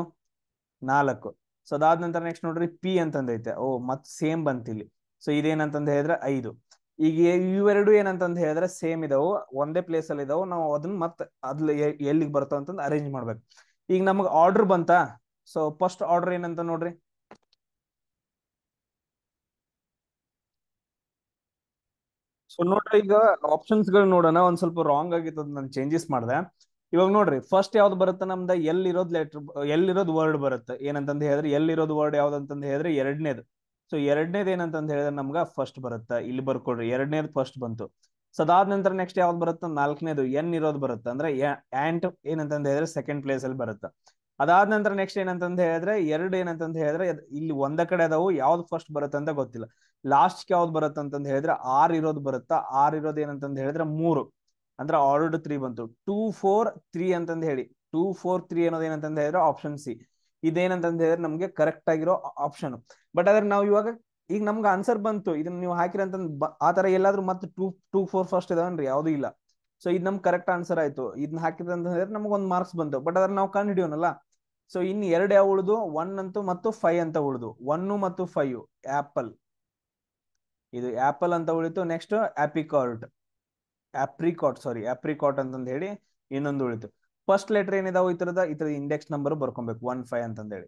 ನಾಲ್ಕು ಸೊ ಅದಾದ ನಂತರ ನೆಕ್ಸ್ಟ್ ನೋಡ್ರಿ ಪಿ ಅಂತಂದೈತೆ ಓ ಮತ್ ಸೇಮ್ ಬಂತಿಲ್ಲಿ ಸೊ ಇದೇನಂತಂದ ಹೇಳಿದ್ರೆ ಐದು ಈಗ ಇವೆರಡು ಏನಂತಂದ ಹೇಳಿದ್ರೆ ಸೇಮ್ ಇದಾವು ಒಂದೇ ಪ್ಲೇಸ್ ಅಲ್ಲಿ ಇದಾವು ನಾವು ಅದನ್ನ ಮತ್ತೆ ಅದ್ಲ ಎಲ್ಲಿಗೆ ಬರ್ತಾವ ಅಂತಂದ್ ಅರೇಂಜ್ ಮಾಡ್ಬೇಕು ಈಗ ನಮಗ್ ಆರ್ಡರ್ ಬಂತ ಸೊ ಫಸ್ಟ್ ಆರ್ಡರ್ ಏನಂತ ನೋಡ್ರಿ ಸೊ ನೋಡ್ರಿ ಈಗ ಆಪ್ಷನ್ಸ್ ಗಳು ನೋಡೋಣ ಒಂದ್ ಸ್ವಲ್ಪ ರಾಂಗ್ ಆಗಿತ್ತು ನಾನು ಚೇಂಜಸ್ ಮಾಡ್ದೆ ಇವಾಗ ನೋಡ್ರಿ ಫಸ್ಟ್ ಯಾವ್ದು ಬರುತ್ತೆ ನಮ್ದ ಎಲ್ಲಿರೋದ್ ಲೆಟರ್ ಎಲ್ಲಿರೋದ್ ವರ್ಡ್ ಬರುತ್ತೆ ಏನಂತಂದ್ ಹೇಳಿದ್ರೆ ಎಲ್ಲಿರೋದ್ ವರ್ಡ್ ಯಾವ್ದಂತಂದ್ ಹೇಳಿದ್ರೆ ಎರಡನೇದು ಸೊ ಎರಡನೇದು ಏನಂತಂದ್ ಹೇಳಿದ್ರೆ ನಮ್ಗೆ ಫಸ್ಟ್ ಬರುತ್ತೆ ಇಲ್ಲಿ ಬರ್ಕೊಡ್ರಿ ಎರಡನೇದು ಫಸ್ಟ್ ಬಂತು ಸದಾದ ನಂತರ ನೆಕ್ಸ್ಟ್ ಯಾವ್ದು ಬರುತ್ತೆ ನಾಲ್ಕನೇದು ಎನ್ ಇರೋದು ಬರುತ್ತೆ ಅಂದ್ರೆ ಆಂಟ್ ಏನಂತ ಹೇಳಿದ್ರೆ ಸೆಕೆಂಡ್ ಪ್ಲೇಸ್ ಅಲ್ಲಿ ಬರುತ್ತೆ ಅದಾದ ನಂತರ ನೆಕ್ಸ್ಟ್ ಏನಂತಂದ್ ಹೇಳಿದ್ರೆ ಎರಡು ಏನಂತ ಹೇಳಿದ್ರೆ ಇಲ್ಲಿ ಒಂದ ಕಡೆ ಅದಾವು ಯಾವ್ದು ಫಸ್ಟ್ ಬರುತ್ತೆ ಅಂತ ಗೊತ್ತಿಲ್ಲ ಲಾಸ್ಟ್ ಯಾವ್ದು ಬರುತ್ತೆ ಅಂತಂದ್ ಹೇಳಿದ್ರೆ ಆರ್ ಇರೋದು ಬರುತ್ತಾ ಆರ್ ಇರೋದು ಏನಂತಂದ್ ಹೇಳಿದ್ರೆ ಮೂರು ಅಂದ್ರೆ ಆರ್ಡರ್ ತ್ರೀ ಬಂತು ಟೂ ಫೋರ್ ತ್ರೀ ಅಂತಂದು ಹೇಳಿ ಟೂ ಫೋರ್ ತ್ರೀ ಅನ್ನೋದು ಹೇಳಿದ್ರೆ ಆಪ್ಷನ್ ಸಿ ಇದೇನಂತಂದು ಹೇಳಿದ್ರೆ ನಮ್ಗೆ ಕರೆಕ್ಟ್ ಆಗಿರೋ ಆಪ್ಷನ್ ಬಟ್ ಆದ್ರೆ ನಾವು ಇವಾಗ ಈಗ ನಮ್ಗೆ ಆನ್ಸರ್ ಬಂತು ಇದನ್ನ ನೀವು ಹಾಕಿರಂತ ಆ ತರ ಎಲ್ಲಾದ್ರೂ ಮತ್ತೆ ಟೂ ಟೂ ಫೋರ್ ಫಸ್ಟ್ ಇದಾವನ್ರಿ ಯಾವ್ದು ಇಲ್ಲ ಸೊ ಇದು ನಮ್ಗೆ ಕರೆಕ್ಟ್ ಆನ್ಸರ್ ಆಯ್ತು ಇದನ್ನ ಹಾಕಿದಂತ ಹೇಳಿದ್ರೆ ನಮ್ಗೆ ಒಂದು ಮಾರ್ಕ್ಸ್ ಬಂತು ಬಟ್ ಆದ್ರೆ ನಾವು ಕಂಡು ಹಿಡಿಯೋನಲ್ಲ ಸೊ ಇನ್ ಎರಡು ಯಾವ ಉಳಿದು ಒನ್ ಅಂತೂ ಮತ್ತು ಫೈವ್ ಅಂತ ಉಳಿದು ಒನ್ ಮತ್ತು ಫೈವ್ ಆಪಲ್ ಇದು ಆಪಲ್ ಅಂತ ಉಳಿತು next apricot apricot sorry apricot ಅಂತಂದ ಹೇಳಿ ಇನ್ನೊಂದು ಉಳಿತು ಫಸ್ಟ್ ಲೆಟರ್ ಏನಿದಾವು ಈ ತರದ ಈ ತರದ ಇಂಡೆಕ್ಸ್ ನಂಬರ್ ಬರ್ಕೊಬೇಕು ಒನ್ ಫೈವ್ ಅಂತಂದೇಳಿ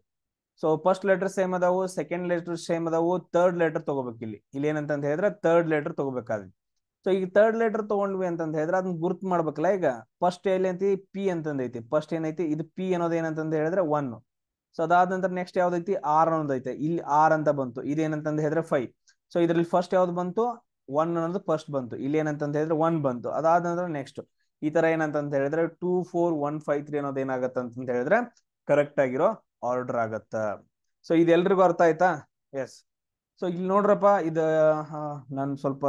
ಸೊ ಫಸ್ಟ್ ಲೆಟರ್ ಸೇಮ್ ಅದಾವು ಸೆಕೆಂಡ್ ಲೆಟರ್ ಸೇಮ್ ಅದಾವು ತರ್ಡ್ ಲೆಟರ್ ತಗೋಬೇಕು ಇಲ್ಲಿ ಇಲ್ಲಿ ಏನಂತ ಹೇಳಿದ್ರೆ ತರ್ಡ್ ಲೆಟರ್ ತಗೋಬೇಕಾದ್ರೆ ಸೊ ಈಗ ತರ್ಡ್ ಲೆಟರ್ ತಗೊಂಡ್ವಿ ಅಂತ ಹೇಳಿದ್ರೆ ಅದನ್ನ ಗುರ್ತು ಮಾಡ್ಬೇಕಲ್ಲ ಈಗ ಫಸ್ಟ್ ಎಲ್ಲಿ ಅಂತ ಪಿ ಅಂತಂದೈತಿ ಫಸ್ಟ್ ಏನೈತಿ ಇದು ಪಿ ಅನ್ನೋದು ಏನಂತಂದು ಹೇಳಿದ್ರೆ ಒನ್ ಸೊ ಅದಾದ ನಂತರ ನೆಕ್ಸ್ಟ್ ಯಾವ್ದೈತಿ ಆರ್ ಅನ್ನೋದೈತೆ ಇಲ್ಲಿ ಆರ್ ಅಂತ ಬಂತು ಇದೇನಂತಂದು ಹೇಳಿದ್ರೆ ಫೈವ್ ಸೊ ಇದ್ರಲ್ಲಿ ಫಸ್ಟ್ ಯಾವ್ದು ಬಂತು ಒನ್ ಅನ್ನೋದು ಫಸ್ಟ್ ಬಂತು ಇಲ್ಲಿ ಏನಂತ ಹೇಳಿದ್ರೆ ಒನ್ ಬಂತು ಅದಾದ ನಂತರ ನೆಕ್ಸ್ಟ್ ಈ ತರ ಏನಂತ ಹೇಳಿದ್ರೆ two four one five three ಅನ್ನೋದು ಏನಾಗತ್ತ ಅಂತ ಹೇಳಿದ್ರೆ ಕರೆಕ್ಟ್ ಆಗಿರೋ ಆರ್ಡರ್ ಆಗತ್ತ ಸೊ ಇದೆಲ್ರಿಗೂ ಅರ್ಥ ಆಯ್ತಾ ಎಸ್ ಸೊ ಇಲ್ಲಿ ನೋಡ್ರಪ್ಪ ಇದು ನಾನ್ ಸ್ವಲ್ಪ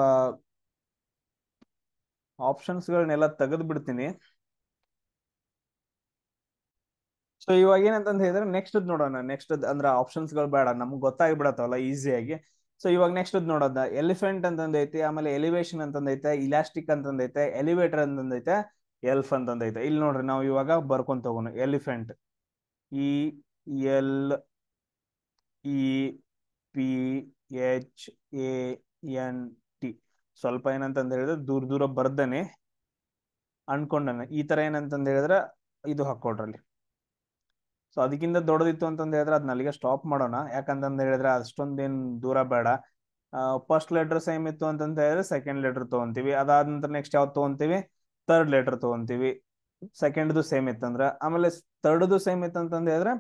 ಆಪ್ಷನ್ಸ್ಗಳನ್ನೆಲ್ಲ ತೆಗೆದು ಬಿಡ್ತೀನಿ ಸೊ ಇವಾಗ ಏನಂತ ಹೇಳಿದ್ರೆ ನೆಕ್ಸ್ಟ್ ನೋಡೋಣ ನೆಕ್ಸ್ಟ್ ಅಂದ್ರೆ ಆಪ್ಷನ್ಸ್ ಗಳು ಬೇಡ ನಮ್ಗೆ ಗೊತ್ತಾಗಿ ಬಿಡತ್ತವಲ್ಲ ಈಸಿಯಾಗಿ ಸೊ ಇವಾಗ ನೆಕ್ಸ್ಟ್ ನೋಡೋದ ಎಲಿಫೆಂಟ್ ಅಂತಂದೈತೆ ಆಮೇಲೆ ಎಲಿವೇಶನ್ ಅಂತಂದೈತೆ ಇಲಾಸ್ಟಿಕ್ ಅಂತಂದೈತೆ ಎಲಿವೇಟರ್ ಅಂತಂದೈತೆ ಎಲ್ಫ್ ಅಂತಂದೈತೆ ಇಲ್ಲಿ ನೋಡ್ರಿ ನಾವು ಇವಾಗ ಬರ್ಕೊಂತ ತಗೋಣ elephant E L E P H A N T ಸ್ವಲ್ಪ ಏನಂತಂದ ಹೇಳಿದ್ರೆ ದೂರ ದೂರ ಬರ್ದನೆ ಅನ್ಕೊಂಡನೆ ಈ ತರ ಏನಂತಂದ ಹೇಳಿದ್ರೆ ಇದು ಹಾಕೊಡ್ರಲ್ಲಿ ಸೊ ಅದಕ್ಕಿಂತ ದೊಡ್ಡದಿತ್ತು ಅಂತಂದು ಹೇಳಿದ್ರೆ ಅದ್ ಅಲ್ಲಿಗೆ ಸ್ಟಾಪ್ ಮಾಡೋಣ ಯಾಕಂತಂದ ಹೇಳಿದ್ರೆ ಅಷ್ಟೊಂದೇನ್ ದೂರ ಬೇಡ ಫಸ್ಟ್ ಲೆಟರ್ ಸೇಮ್ ಇತ್ತು ಅಂತಂತ ಹೇಳಿದ್ರೆ ಸೆಕೆಂಡ್ ಲೆಟರ್ ತಗೊಂತೀವಿ ಅದಾದ ನಂತರ ನೆಕ್ಸ್ಟ್ ಯಾವ್ದು ತಗೊಂತೀವಿ ತರ್ಡ್ ಲೆಟರ್ ತಗೊಂತೀವಿ ಸೆಕೆಂಡ್ದು ಸೇಮ್ ಇತ್ತಂದ್ರೆ ಆಮೇಲೆ ತರ್ಡ್ದು ಸೇಮ್ ಇತ್ತು ಹೇಳಿದ್ರೆ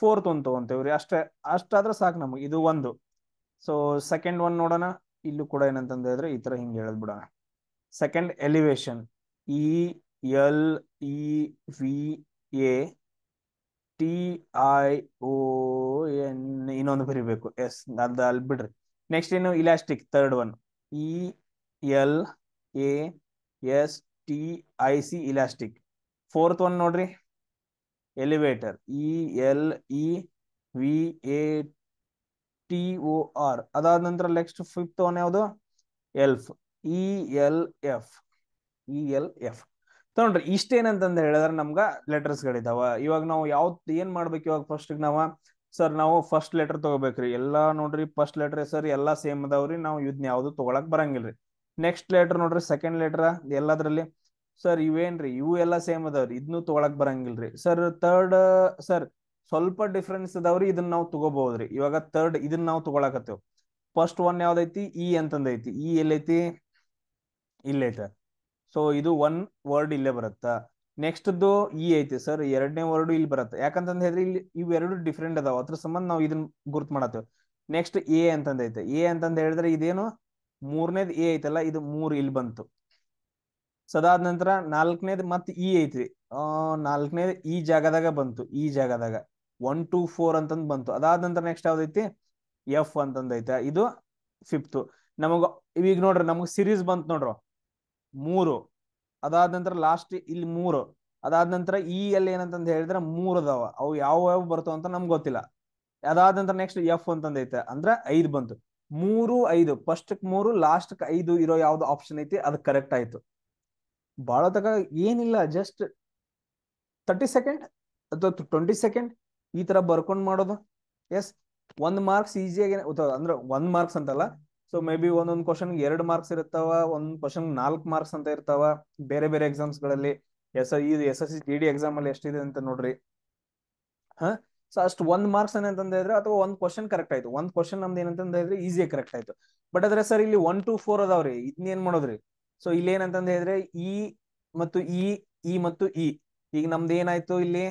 ಫೋರ್ತ್ ಒಂದು ತಗೊಂತೀವಿ ರೀ ಅಷ್ಟೇ ಅಷ್ಟಾದ್ರೆ ಸಾಕು ನಮಗೆ ಇದು ಒಂದು ಸೊ ಸೆಕೆಂಡ್ ಒನ್ ನೋಡೋಣ ಇಲ್ಲೂ ಕೂಡ ಏನಂತಂದು ಹೇಳಿದ್ರೆ ಈ ತರ ಹಿಂಗೆ ಹೇಳದ್ ಬಿಡೋಣ second elevation E L E V A T I O N ಇನ್ನೊಂದು ಬರಿಬೇಕು ಎಸ್ ಅದ ಅಲ್ಲಿ ಬಿಡ್ರಿ ನೆಕ್ಸ್ಟ್ ಏನು elastic third one E L A S T I C elastic fourth one ನೋಡ್ರಿ elevator E L E V A T O R ಅದಾದ ನಂತರ next fifth one ಯಾವುದು elf E L F E L F ತಗೊಂಡ್ರಿ ಇಷ್ಟೇನಂತಂದ್ ಹೇಳಿದ್ರೆ ನಮ್ಗ letters ಗಳಿದಾವ ಇವಾಗ ನಾವು ಯಾವ್ದು ಏನ್ ಮಾಡ್ಬೇಕು ಇವಾಗ ಫಸ್ಟ್ ನಾವ ಸರ್ ನಾವು ಫಸ್ಟ್ ಲೆಟರ್ ತಗೋಬೇಕ್ರಿ ಎಲ್ಲಾ ನೋಡ್ರಿ ಫಸ್ಟ್ ಲೆಟರ್ ಸರ್ ಎಲ್ಲಾ ಸೇಮ್ ಅದಾವ್ರಿ ನಾವು ಇದನ್ನ ಯಾವ್ದು ತಗೊಳಕ್ ಬರಂಗಿಲ್ರಿ ನೆಕ್ಸ್ಟ್ ಲೆಟರ್ ನೋಡ್ರಿ ಸೆಕೆಂಡ್ ಲೆಟರ್ ಎಲ್ಲದ್ರಲ್ಲಿ ಸರ್ ಇವೇನ್ರಿ ಇವು ಎಲ್ಲಾ ಸೇಮ್ ಅದಾವ್ರಿ ಇದನ್ನು ತಗೊಳಕ್ ಬರಂಗಿಲ್ರಿ ಸರ್ ತರ್ಡ್ ಸರ್ ಸ್ವಲ್ಪ ಡಿಫ್ರೆನ್ಸ್ ಅದಾವ್ರಿ ಇದನ್ನ ನಾವು ತಗೋಬಹುದ್ರಿ ಇವಾಗ ತರ್ಡ್ ಇದನ್ನ ನಾವು ತಗೊಳಕತ್ತೇವ್ ಫಸ್ಟ್ ಒನ್ ಯಾವ್ದೈತಿ ಇ e ಅಂತಂದೈತಿ ಇ e ಎಲ್ಲೈತಿ ಐತೆ ಸೊ ಇದು ಒನ್ ವರ್ಡ್ ಇಲ್ಲೇ ಬರುತ್ತಾ ನೆಕ್ಸ್ಟ್ದು ಇ e ಐತಿ ಸರ್ ಎರಡನೇ ವರ್ಡ್ ಇಲ್ಲಿ ಬರುತ್ತೆ ಯಾಕಂತಂದ್ ಹೇಳಿದ್ರೆ ಇಲ್ಲಿ ಇವೆರಡು ಡಿಫ್ರೆಂಟ್ ಅದಾವ ಅದ್ರ ಸಂಬಂಧ ನಾವು ಇದನ್ನ ಗುರುತು ಮಾಡತ್ತೇವೆ ನೆಕ್ಸ್ಟ್ ಎ ಅಂತಂದ ಐತೆ ಎ ಅಂತಂದ ಹೇಳಿದ್ರೆ ಇದೇನು ಮೂರನೇದ್ ಎ ಐತಲ್ಲ ಇದು ಮೂರ್ ಇಲ್ಲಿ ಬಂತು ಸದಾದ ನಂತರ ನಾಲ್ಕನೇದ್ ಮತ್ ಇ e ಐತಿ ಆ ನಾಲ್ಕನೇದ್ ಈ e ಜಾಗದಾಗ ಬಂತು ಈ ಜಾಗದಾಗ ಒನ್ ಟೂ ಫೋರ್ ಅಂತಂದ್ ಬಂತು ಅದಾದ ನಂತರ ನೆಕ್ಸ್ಟ್ ಯಾವ್ದೈತಿ ಎಫ್ ಅಂತಂದೈತೆ ಇದು ಫಿಫ್ತ್ ನಮಗ ಈಗ ನೋಡ್ರಿ ನಮಗ್ ಸಿರೀಸ್ ಬಂತು ನೋಡ್ರಿ ಮೂರು ಅದಾದ ನಂತರ ಲಾಸ್ಟ್ ಇಲ್ಲಿ ಮೂರು ಅದಾದ ನಂತರ ಈ ಅಲ್ಲಿ ಏನಂತಂದ ಹೇಳಿದ್ರೆ ಮೂರು ಅದಾವ ಅವು ಯಾವ ಬರ್ತಾವ ಅಂತ ನಮ್ಗೆ ಗೊತ್ತಿಲ್ಲ ಅದಾದ ನಂತರ ನೆಕ್ಸ್ಟ್ ಎಫ್ ಅಂತಂದೈತೆ ಅಂದ್ರೆ ಐದು ಬಂತು ಮೂರು ಐದು ಫಸ್ಟ್ ಮೂರು ಲಾಸ್ಟ್ ಐದು ಇರೋ ಯಾವ್ದು ಆಪ್ಷನ್ ಐತಿ ಅದು ಕರೆಕ್ಟ್ ಆಯ್ತು ಬಹಳ ತಕ ಏನಿಲ್ಲ ಜಸ್ಟ್ ತರ್ಟಿ ಸೆಕೆಂಡ್ ಅಥವಾ ಟ್ವೆಂಟಿ ಸೆಕೆಂಡ್ ಈ ತರ ಬರ್ಕೊಂಡ್ ಮಾಡೋದು ಎಸ್ ಒಂದ್ ಮಾರ್ಕ್ಸ್ ಈಸಿಯಾಗಿ ಅಂದ್ರೆ ಒಂದ್ ಮಾರ್ಕ್ಸ್ ಅಂತಲ್ಲ ಸೊ ಮೇ ಬಿ ಒಂದೊಂದು ಕ್ವಶನ್ ಎರಡು ಮಾರ್ಕ್ಸ್ ಇರ್ತಾವ ಒಂದ್ ಕ್ವಶನ್ ನಾಲ್ಕು ಮಾರ್ಕ್ಸ್ ಅಂತ ಇರ್ತಾವ ಬೇರೆ ಬೇರೆ ಎಕ್ಸಾಮ್ಸ್ ಗಳಲ್ಲಿ ಎಸ್ ಇದು S S C G D exam ಅಲ್ಲಿ ಎಷ್ಟಿದೆ ಅಂತ ನೋಡ್ರಿ ಹಾ ಸೊ ಅಷ್ಟು ಒಂದ್ ಮಾರ್ಕ್ಸ್ ಹೇಳಿದ್ರೆ ಅಥವಾ ಒಂದ್ ಕ್ವಶನ್ ಕರೆಕ್ಟ್ ಆಯ್ತು ಒಂದ್ ಕ್ವಶನ್ ನಮ್ದು ಏನಂತ ಹೇಳಿದ್ರೆ ಈಸಿಯಾಗಿ ಕರೆಕ್ಟ್ ಆಯ್ತು ಬಟ್ ಆದ್ರೆ ಸರ್ ಇಲ್ಲಿ ಒನ್ ಟು ಫೋರ್ ಅದಾವ್ರಿ ಇದನ್ನ ಏನ್ ಮಾಡೋದ್ರಿ ಸೊ ಇಲ್ಲಿ ಏನಂತ ಹೇಳಿದ್ರೆ ಇ e ಮತ್ತು ಇ e, ಇ e ಮತ್ತು ಇ ಈಗ ನಮ್ದು ಏನಾಯ್ತು ಇಲ್ಲಿ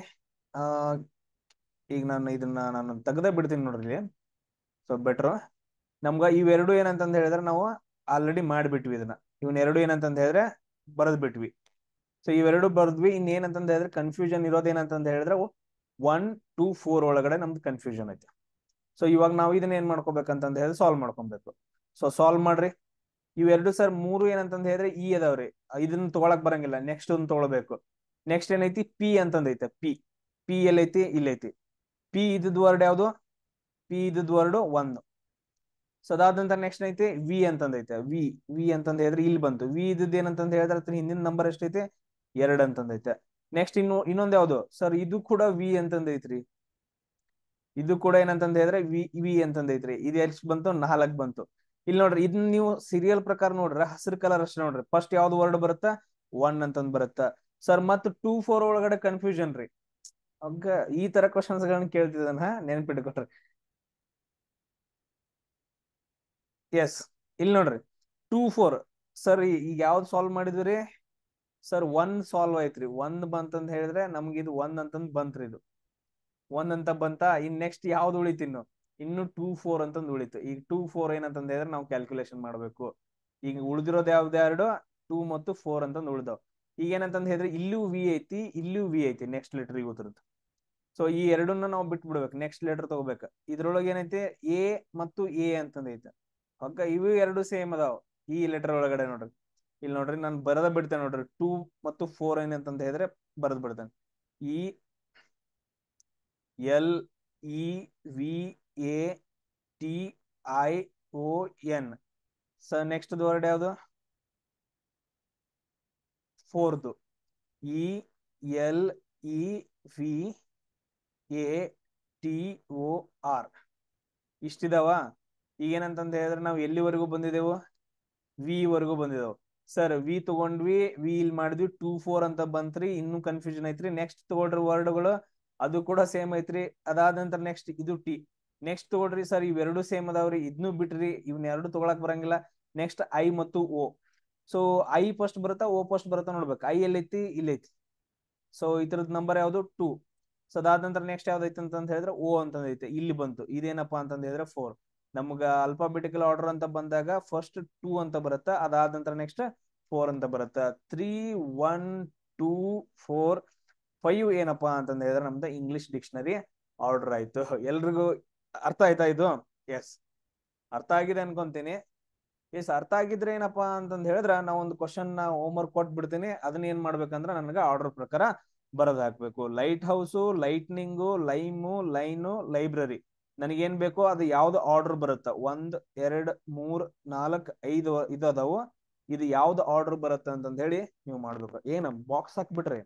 ಈಗ ನಾನು ಇದನ್ನ ನಾನು ತೆಗ್ದೇ ಬಿಡ್ತೀನಿ ನೋಡ್ರಿ ಇಲ್ಲಿ ಸೊ ಬೆಟ್ರ್ ನಮ್ಗ ಇವೆರಡು ಏನಂತಂದ ಹೇಳಿದ್ರೆ ನಾವು ಆಲ್ರೆಡಿ ಮಾಡ್ಬಿಟ್ವಿ ಇದನ್ನ ಎರಡು ಏನಂತಂದು ಹೇಳಿದ್ರೆ ಬರದ್ ಬಿಟ್ವಿ ಸೊ ಇವೆರಡು ಬರ್ದ್ವಿ ಇನ್ನೇನಂತಂದ್ ಹೇಳಿದ್ರೆ ಕನ್ಫ್ಯೂಷನ್ ಇರೋದೇನಂತಂದ ಹೇಳಿದ್ರೆ ಒನ್ ಟೂ ಫೋರ್ ಒಳಗಡೆ ನಮ್ದು ಕನ್ಫ್ಯೂಷನ್ ಐತೆ ಸೊ ಇವಾಗ ನಾವು ಇದನ್ನ ಏನ್ ಮಾಡ್ಕೋಬೇಕಂತಂದ ಹೇಳಿದ್ರೆ ಸಾಲ್ವ್ ಮಾಡ್ಕೊಬೇಕು ಸೊ ಸಾಲ್ವ್ ಮಾಡ್ರಿ ಇವೆರಡು ಸರ್ ಮೂರು ಏನಂತಂದ ಹೇಳಿದ್ರೆ ಇ e ಅದಾವ್ರಿ ಇದನ್ನ ತಗೊಳಕ್ ಬರಂಗಿಲ್ಲ ನೆಕ್ಸ್ಟ್ ಒಂದು ತಗೊಳ್ಬೇಕು ನೆಕ್ಸ್ಟ್ ಏನೈತಿ ಪಿ ಅಂತಂದೈತೆ ಪಿ ಪಿ ಎಲ್ಲೈತಿ ಇಲ್ಲೈತಿ ಪಿ ಇದ್ದದ್ ವರ್ಡ್ ಯಾವ್ದು ಪಿ ಇದ್ದದ್ ವರ್ಡ್ ಒಂದು ಸೊ ಅದಾದ ನಂತರ ನೆಕ್ಸ್ಟ್ ಐತೆ ವಿ ಅಂತಂದೈತೆ ವಿ ವಿ ಅಂತಂದ ಹೇಳಿದ್ರೆ ಇಲ್ಲಿ ಬಂತು ವಿ ಇದ್ದ ಏನಂತಂದ ಹೇಳಿದ್ರೆ ಹಿಂದಿನ ನಂಬರ್ ಎಷ್ಟೈತೆ ಎರಡ್ ಅಂತಂದೈತೆ ನೆಕ್ಸ್ಟ್ ಇನ್ನು ಇನ್ನೊಂದ್ ಯಾವ್ದು ಸರ್ ಇದು ಕೂಡ ವಿ ಅಂತಂದೈತ್ರಿ ಇದು ಕೂಡ ಏನಂತಂದ ಹೇಳಿದ್ರೆ ವಿ ವಿ ಅಂತಂದೈತ್ರಿ ಇದು ಎಷ್ಟು ಬಂತು ನಾಲ್ಕ್ ಬಂತು ಇಲ್ಲಿ ನೋಡ್ರಿ ಇದನ್ನ ನೀವು ಸೀರಿಯಲ್ ಪ್ರಕಾರ ನೋಡ್ರಿ ಹಸಿರು ಕಲರ್ ಅಷ್ಟೇ ನೋಡ್ರಿ ಫಸ್ಟ್ ಯಾವ್ದು ವರ್ಡ್ ಬರುತ್ತ ಒನ್ ಅಂತಂದ್ ಬರುತ್ತ ಸರ್ ಮತ್ ಟೂ ಫೋರ್ ಒಳಗಡೆ ಕನ್ಫ್ಯೂಷನ್ ರೀ ಈ ತರ ಕ್ವಶನ್ಸ್ ಗಳನ್ನ ಕೇಳ್ತಿದ್ದಾನ ನೆನ್ಪಿಟ್ಕೊಟ್ರಿ ಎಸ್ ಇಲ್ಲಿ ನೋಡ್ರಿ ಟೂ ಫೋರ್ ಸರ್ ಈಗ ಯಾವ್ದು ಸಾಲ್ವ್ ಮಾಡಿದ್ರಿ ಸರ್ ಒಂದ್ ಸಾಲ್ವ್ ಆಯ್ತ್ರಿ ಒಂದ್ ಬಂತಂದ್ ಹೇಳಿದ್ರೆ ನಮ್ಗೆ ಇದು ಒಂದ್ ಅಂತಂದ್ ಬಂತ್ರಿ ಇದು ಒಂದ್ ಅಂತ ಬಂತ ಇನ್ ನೆಕ್ಸ್ಟ್ ಯಾವ್ದು ಉಳಿತು ಇನ್ನು ಇನ್ನು ಟೂ ಫೋರ್ ಅಂತಂದ್ ಉಳಿತು ಈಗ ಟೂ ಫೋರ್ ಏನಂತಂದ್ ಹೇಳಿದ್ರೆ ನಾವು ಕ್ಯಾಲ್ಕುಲೇಷನ್ ಮಾಡ್ಬೇಕು ಈಗ ಉಳಿದಿರೋದು ಯಾವ್ದು ಎರಡು ಟೂ ಮತ್ತು ಫೋರ್ ಅಂತಂದ್ ಉಳಿದವ್ ಈಗ ಏನಂತಂದ್ ಹೇಳಿದ್ರೆ ಇಲ್ಲೂ ವಿ ಐತಿ ಇಲ್ಲೂ ವಿ ಐತಿ ನೆಕ್ಸ್ಟ್ ಲೆಟರ್ ಉತ್ತರದ್ದು ಸೊ ಈ ಎರಡನ್ನ ನಾವು ಬಿಟ್ಬಿಡ್ಬೇಕು ನೆಕ್ಸ್ಟ್ ಲೆಟರ್ ತಗೋಬೇಕು ಇದ್ರೊಳಗೆ ಏನೈತಿ ಎ ಮತ್ತು ಎ ಅಂತಂದೈತೆ ಹಗ್ಗ ಇವು ಎರಡು ಸೇಮ್ ಅದಾವ ಈ ಲೆಟರ್ ಒಳಗಡೆ ನೋಡ್ರಿ ಇಲ್ಲಿ ನೋಡ್ರಿ ನಾನು ಬರದ ಬಿಡ್ತೇನೆ ನೋಡ್ರಿ ಟೂ ಮತ್ತು ಫೋರ್ ಏನಂತ ಅಂತ ಹೇಳಿದ್ರೆ ಬರೆದ್ ಬಿಡ್ತೇನೆ E L E V A T I O N ಸ ನೆಕ್ಸ್ಟ್ ವರ್ಡ್ ಯಾವುದು ಫೋರ್ದು E L E V A T O R ಇಷ್ಟಿದಾವ ಈಗ ಏನಂತಂದ ಹೇಳಿದ್ರೆ ನಾವು ಎಲ್ಲಿವರೆಗೂ ಬಂದಿದೆವು ವಿ ವರೆಗೂ ಬಂದಿದೆವು ಸರ್ ವಿ ತಗೊಂಡ್ವಿ ವಿ ಇಲ್ಲಿ ಮಾಡಿದ್ವಿ ಟೂ ಫೋರ್ ಅಂತ ಬಂತ್ರಿ ಇನ್ನೂ ಕನ್ಫ್ಯೂಷನ್ ಐತ್ರಿ ನೆಕ್ಸ್ಟ್ ತಗೊಳ್ರಿ ವರ್ಡ್ಗಳು ಅದು ಕೂಡ ಸೇಮ್ ಐತ್ರಿ ಅದಾದ ನಂತರ ನೆಕ್ಸ್ಟ್ ಇದು ಟಿ ನೆಕ್ಸ್ಟ್ ತಗೊಳ್ರಿ ಸರ್ ಇವೆರಡು ಸೇಮ್ ಅದಾವ್ರಿ ಇದ್ನು ಬಿಟ್ರಿ ಇವ್ನ ಎರಡು ತಗೊಳಕ್ ಬರಂಗಿಲ್ಲ ನೆಕ್ಸ್ಟ್ ಐ ಮತ್ತು ಓ ಸೊ ಐ ಫಸ್ಟ್ ಬರುತ್ತಾ ಓ ಫಸ್ಟ್ ಬರುತ್ತಾ ನೋಡ್ಬೇಕು ಐ ಎಲ್ಲೈತಿ ಇಲ್ಲೈತಿ ಸೊ ತರದ ನಂಬರ್ ಯಾವ್ದು ಟೂ ಸೊ ಅದಾದ ನಂತರ ನೆಕ್ಸ್ಟ್ ಯಾವ್ದೈತೆ ಅಂತ ಹೇಳಿದ್ರೆ ಓ ಅಂತಂದೈತೆ ಇಲ್ಲಿ ಬಂತು ಇದೇನಪ್ಪಾ ಅಂತಂದ ಹೇಳಿದ್ರೆ ಫೋರ್ ನಮ್ಗ ಅಲ್ಫಾಬೆಟಿಕಲ್ ಆರ್ಡರ್ ಅಂತ ಬಂದಾಗ ಫಸ್ಟ್ ಟೂ ಅಂತ ಬರುತ್ತ ಅದಾದ ನಂತರ ನೆಕ್ಸ್ಟ್ ಫೋರ್ ಅಂತ ಬರುತ್ತ three one two four five ಏನಪ್ಪಾ ಅಂತ ಹೇಳಿದ್ರೆ ನಮ್ದು ಇಂಗ್ಲಿಷ್ ಡಿಕ್ಷನರಿ ಆರ್ಡರ್ ಆಯ್ತು ಎಲ್ರಿಗೂ ಅರ್ಥ ಆಯ್ತಾ ಇದು ಎಸ್ ಅರ್ಥ ಆಗಿದೆ ಅನ್ಕೊಂತೀನಿ ಎಸ್ ಅರ್ಥ ಆಗಿದ್ರೆ ಏನಪ್ಪಾ ಅಂತಂದ್ ನಾವು ಒಂದು ಕ್ವಶನ್ ನ ಹೋಮ್ ವರ್ಕ್ ಕೊಟ್ ಬಿಡ್ತೀನಿ ಅದನ್ನ ಏನ್ ಮಾಡ್ಬೇಕಂದ್ರ ನನಗೆ ಆರ್ಡರ್ ಪ್ರಕಾರ ಬರದ್ ಹಾಕ್ಬೇಕು lighthouse lightning lime line library ನನಗೇನ್ ಬೇಕೋ ಅದು ಯಾವ್ದು ಆರ್ಡರ್ ಬರುತ್ತ ಒಂದ್ ಎರಡ್ ಮೂರ್ ನಾಲ್ಕ್ ಐದು ಇದು ಅದಾವು ಇದು ಯಾವ್ದು ಆರ್ಡರ್ ಬರುತ್ತ ಅಂತಂದ ಹೇಳಿ ನೀವು ಮಾಡ್ಬೇಕು ಏನ ಬಾಕ್ಸ್ ಹಾಕ್ಬಿಟ್ರಿ